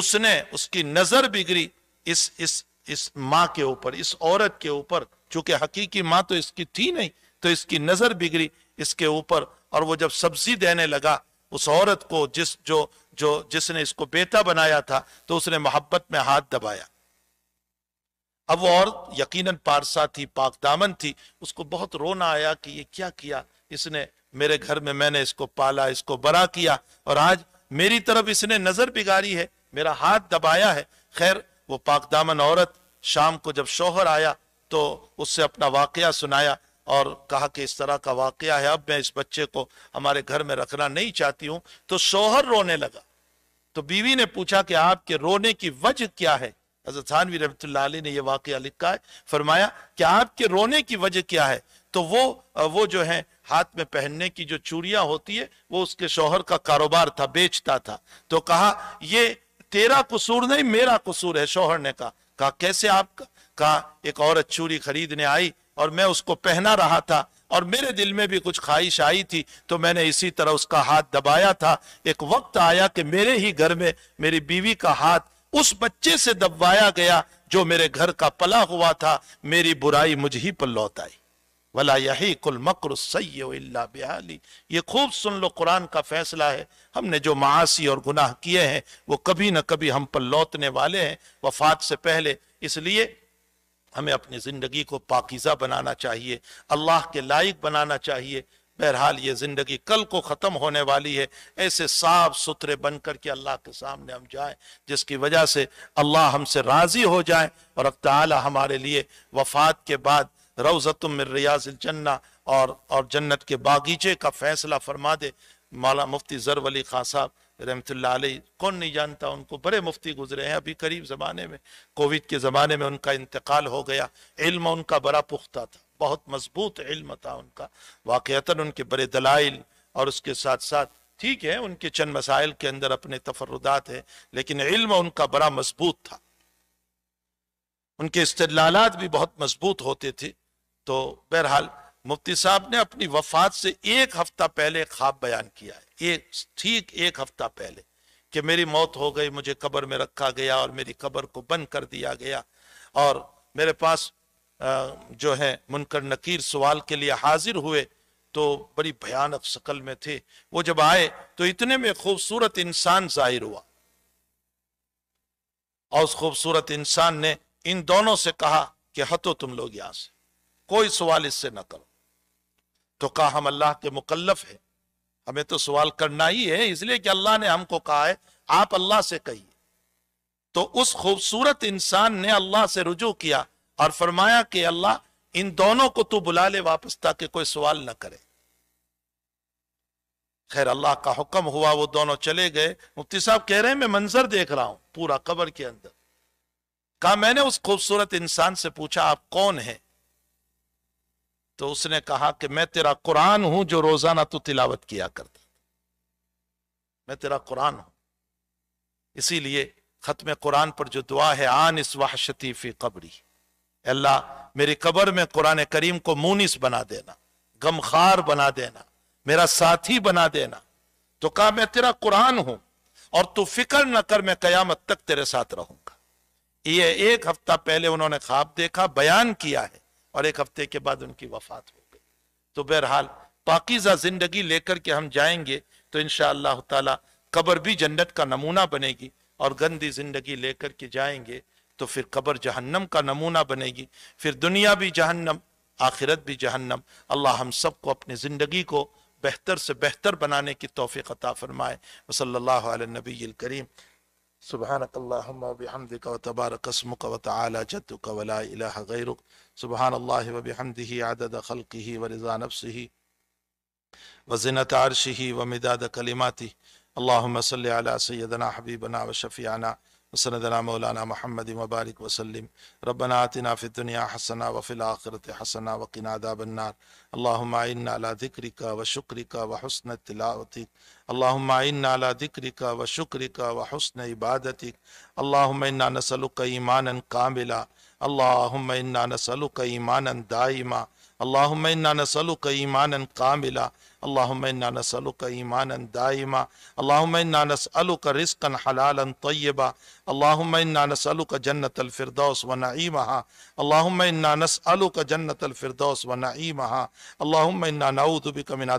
उसने उसकी नज़र बिगड़ी इस इस इस माँ के ऊपर इस औरत के ऊपर चूंकि हकीकी माँ तो इसकी थी नहीं तो इसकी नज़र बिगड़ी इसके ऊपर और वो जब सब्जी देने लगा उस औरत को जिस जो जो जिसने इसको बेटा बनाया था तो उसने मोहब्बत में हाथ दबाया अब वो औरत यकीनन पारसा थी पाक दामन थी उसको बहुत रोना आया कि ये क्या किया इसने मेरे घर में मैंने इसको पाला इसको बड़ा किया और आज मेरी तरफ इसने नजर बिगाड़ी है मेरा हाथ दबाया है खैर वो पाक दामन औरत शाम को जब शोहर आया तो उससे अपना वाकया सुनाया और कहा कि इस तरह का वाकया है अब मैं इस बच्चे को हमारे घर में रखना नहीं चाहती हूं तो शोहर रोने लगा तो बीवी ने पूछा कि आपके रोने की वजह क्या है हजरत थानवी आल ने यह वाक़ लिखा है फरमाया कि आपके रोने की वजह क्या है तो वो वो जो है हाथ में पहनने की जो चूड़ियाँ होती है वो उसके शोहर का कारोबार था बेचता था तो कहा ये तेरा कसूर नहीं मेरा कसूर है शोहर ने कहा कहा कैसे आपका कहा एक औरत चूड़ी खरीदने आई और मैं उसको पहना रहा था और मेरे दिल में भी कुछ ख्वाहिश आई थी तो मैंने इसी तरह उसका हाथ दबाया था एक वक्त आया कि मेरे ही घर में मेरी बीवी का हाथ उस बच्चे से दबवाया गया जो मेरे घर का पला हुआ था मेरी बुराई मुझ ही पर लौट आई वला यही कुल मकर सैल्ला ये खूब सुन लो कुरान का फैसला है हमने जो मासी और गुनाह किए हैं वो कभी ना कभी हम पर लौटने वाले हैं वफात से पहले इसलिए हमें अपनी ज़िंदगी को पाकिज़ा बनाना चाहिए अल्लाह के लायक बनाना चाहिए बहरहाल ये ज़िंदगी कल को ख़त्म होने वाली है ऐसे साफ सुथरे बन कर के अल्लाह के सामने हम जाएं जिसकी वजह से अल्लाह हमसे राज़ी हो जाए और अब ताली हमारे लिए वफात के बाद रोज़तम रियाजन्ना और और जन्नत के बागीचे का फ़ैसला फरमा दे मौला मुफ्ती ज़र अली खां साहब रहमत कौन नहीं जानता उनको बड़े मुफ्ती गुजरे हैं अभी करीब ज़माने में कोविड के ज़माने में उनका इंतकाल हो गया इल्म उनका बड़ा पुख्ता था बहुत मजबूत इल्म था उनका वाक़ता उनके बड़े दलाइल और उसके साथ साथ ठीक है उनके चंद मसाइल के अंदर अपने तफरदात है लेकिन इल्म उनका बड़ा मजबूत था उनके इस्तलालात भी बहुत मजबूत होते थे तो बहरहाल मुफ्ती साहब ने अपनी वफात से एक हफ्ता पहले ख्वाब बयान किया है एक ठीक एक हफ्ता पहले कि मेरी मौत हो गई मुझे कब्र में रखा गया और मेरी कब्र को बंद कर दिया गया और मेरे पास जो है मुनकर नकीर सवाल के लिए हाजिर हुए तो बड़ी भयानक शक्ल में थे वो जब आए तो इतने में खूबसूरत इंसान जाहिर हुआ और उस खूबसूरत इंसान ने इन दोनों से कहा कि हतो तुम लोग यहां से कोई सवाल इससे ना करो तो कहा हम अल्लाह के मुकल्लफ है हमें तो सवाल करना ही है इसलिए कि अल्लाह ने हमको कहा है आप अल्लाह से कहिए तो उस खूबसूरत इंसान ने अल्लाह से रुजू किया और फरमाया कि अल्लाह इन दोनों को तू बुला ले वापस ताकि कोई सवाल न करे खैर अल्लाह का हुक्म हुआ वो दोनों चले गए मुफ्ती साहब कह रहे हैं मैं मंजर देख रहा हूं पूरा कबर के अंदर कहा मैंने उस खूबसूरत इंसान से पूछा आप कौन है तो उसने कहा कि मैं तेरा कुरान हूं जो रोजाना तू तिलावत किया करता मैं तेरा कुरान हूं इसीलिए खत्म कुरान पर जो दुआ है आन इस वाहशती फी कबरी अल्लाह मेरी कबर में कुरान करीम को मुनिस बना देना गमखार बना देना मेरा साथी बना देना तो कहा मैं तेरा कुरान हूं और तू फिक्र न कर मैं कयामत तक तेरे साथ रहूंगा ये एक हफ्ता पहले उन्होंने ख्वाब देखा बयान किया है और एक हफ्ते के बाद उनकी वफात हो गई तो बहरहाल पाकिजा जिंदगी लेकर के हम जाएंगे तो इन ताला कबर भी जन्नत का नमूना बनेगी और गंदी जिंदगी लेकर के जाएंगे तो फिर क़बर जहन्नम का नमूना बनेगी फिर दुनिया भी जहन्नम आखिरत भी जहन्नम अल्लाह हम सब को अपनी ज़िंदगी को बेहतर से बेहतर बनाने की तोफ़ी अता फ़रमाए वसल्ला नबी करीम सुबहानकल्लाबिहमदिक तबारकस्मक वाली जद्दुक वला गैरुक सुबहान अल्लाह वबिहमदी आदद खल्कि व रज़ा नफ्सी वज़नत आरशी व मिदाद कलिमाती अल्लाम सल सैदना हबीबना व शफ़ियाना वसला मौलाना महमद मबारक वसलम रबना आतना फ़िदुनिया हसना वफ़िल आखरत हसना वकिनादा बन्नार अल्लाहुमाइन्ना दिक्रिका व शुक्रिका व हसन तिलावतिक अल्लाहुमाइन्ना दिक्रिका व शुक्रिका व हसन इबादतिक अल्लाहुमन्ना नसलुक ईमान कामिला अल्लाहुमन्ना नसलुक ईमान दाइमा अल्लाहुम्मा इन्ना नसलुक ईमानन कामिला अल्लाहुम्मा इन्ना नसलुक ईमानन दाइमा अल्लाहुम्मा इन्ना नसअलुक रिस्कन हलालन तय्यबा अल्लाहुम्मा इन्ना नसअलुक जन्नतल फिरदौस व नईमहा अल्लाहुम्मा इन्ना नसअलुक जन्नतल फिरदौस व नईमहा अल्लाहुम्मा इन्ना नऊदु बिक मिन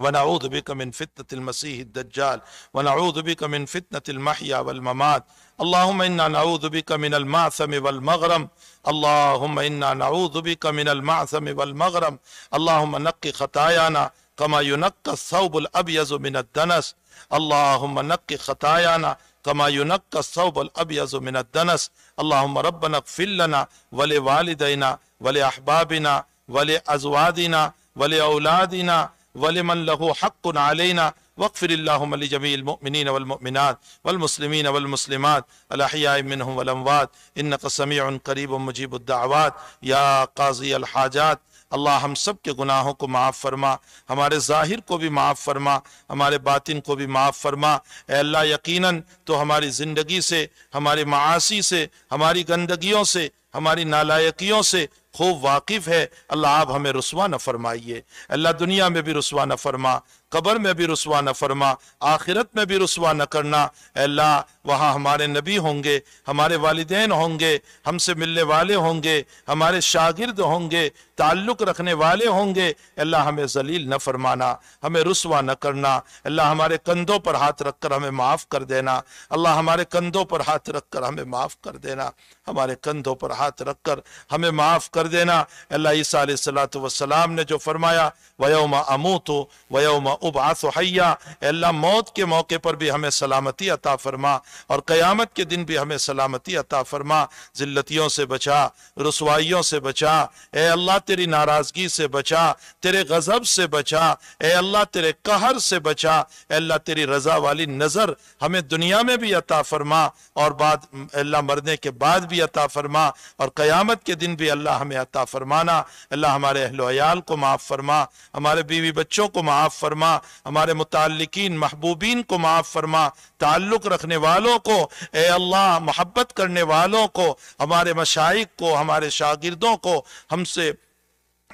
ونعوذ بك من فتنة المسيح الدجال ونعوذ بك من فتنة المحيا والممات اللهم إنا نعوذ بك من المعثم والمغرم اللهم إنا نعوذ بك من المعثم والمغرم اللهم نقي خطايانا كما ينقى الثوب الأبيض من الدنس اللهم نقي خطايانا كما ينقى الثوب الأبيض من الدنس اللهم ربنا اغفر لنا ولوالدينا ولأحبابنا ولأزواجنا ولأولادنا ولمن له حق علينا واغفر اللهم لجميع المؤمنين والمؤمنات والمسلمين والمسلمات الاحياء منهم والاموات انك سميع قريب مجيب الدعوات يا قاضي الحاجات अल्लाह हम सब के गुनाहों को माफ़ फरमा हमारे ज़ाहिर को भी माफ़ फरमा हमारे बातिन को भी माफ़ फरमा अल्लाह यकीनन तो हमारी ज़िंदगी से हमारे मासी से हमारी गंदगियों से हमारी नालायकियों से खूब वाकिफ़ है अल्लाह आप हमें रसवा न फरमाइए अल्लाह दुनिया में भी रसवा न फरमा कबर में भी रसवा न फरमा आखिरत में भी रसवा न करना अल्लाह वहाँ हमारे नबी होंगे हमारे वालदेन होंगे हमसे मिलने वाले होंगे हमारे शागिर्द होंगे ताल्लुक़ रखने वाले होंगे अल्लाह हमें जलील न फरमाना हमें रसवा न करना अल्लाह हमारे कंधों पर हाथ रख कर हमें माफ़ कर देना अल्लाह हमारे कंधों पर हाथ रख कर हमें माफ़ कर देना हमारे कंधों पर हाथ रख कर हमें माफ़ कर देना अल्लाह ईसा सलात वसलाम ने जो फरमाया वयोमा अमू तो वयोमा उबास हया अल्लाह मौत के मौके पर भी हमें सलामती अता फरमा और क़यामत के दिन भी हमें सलामती अता फरमा ज़िल्लतियों से बचा रसवाइयों से बचा ए अल्लाह तेरी नाराज़गी से बचा तेरे गज़ब से बचा ए अल्लाह तेरे कहर से बचा अल्लाह तेरी रज़ा वाली नज़र हमें दुनिया में भी अता फरमा और बाद अल्लाह मरने के बाद भी अता फरमा और क़यामत के दिन भी अल्लाह हमें अता फरमाना अल्लाह हमारे अहलोयाल को माफ़ फरमा हमारे बीवी बच्चों को माफ़ फरमा फरमा हमारे मुतालिकीन महबूबीन को माफ़ फरमा ताल्लुक़ रखने वालों को ए अल्लाह मोहब्बत करने वालों को हमारे मशाइक को हमारे शागिर्दों को हमसे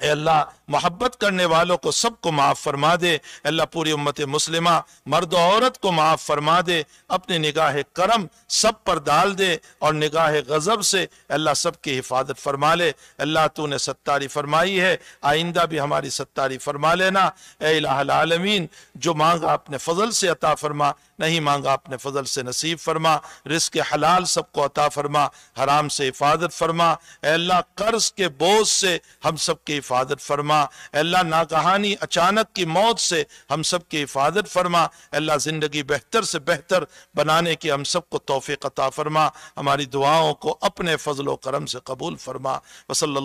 अल्लाह मोहब्बत करने वालों को सबको माफ़ फरमा दे अल्लाह पूरी उम्मत मुस्लिमा मर्द औरत को माफ़ फरमा दे अपने निगाह करम सब पर डाल दे और निगाह गज़ब से अल्लाह सब की हिफाजत फरमा ले अल्लाह तू ने सत्तारी फरमाई है आइंदा भी हमारी सत्तारी फरमा लेना एलामीन जो मांगा अपने फजल से अता फरमा नहीं मांगा अपने फजल से नसीब फरमा रिस्क हलाल सबको अता फरमा हराम से हिफाजत फरमा अल्लाह कर्ज के बोझ से हम सब की हिफाजत फरमा अल्लाह नाकहानी अचानक की मौत से हम सब की हिफाजत फरमा अल्लाह ज़िंदगी बेहतर से बेहतर बनाने की हम सबको तोफ़ी अता फरमा हमारी दुआओं को अपने फजल करम से कबूल फरमा वसल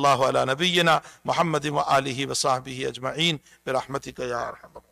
नबीना महमद वसाबी वसाहबी अजमाइन बरहमत यार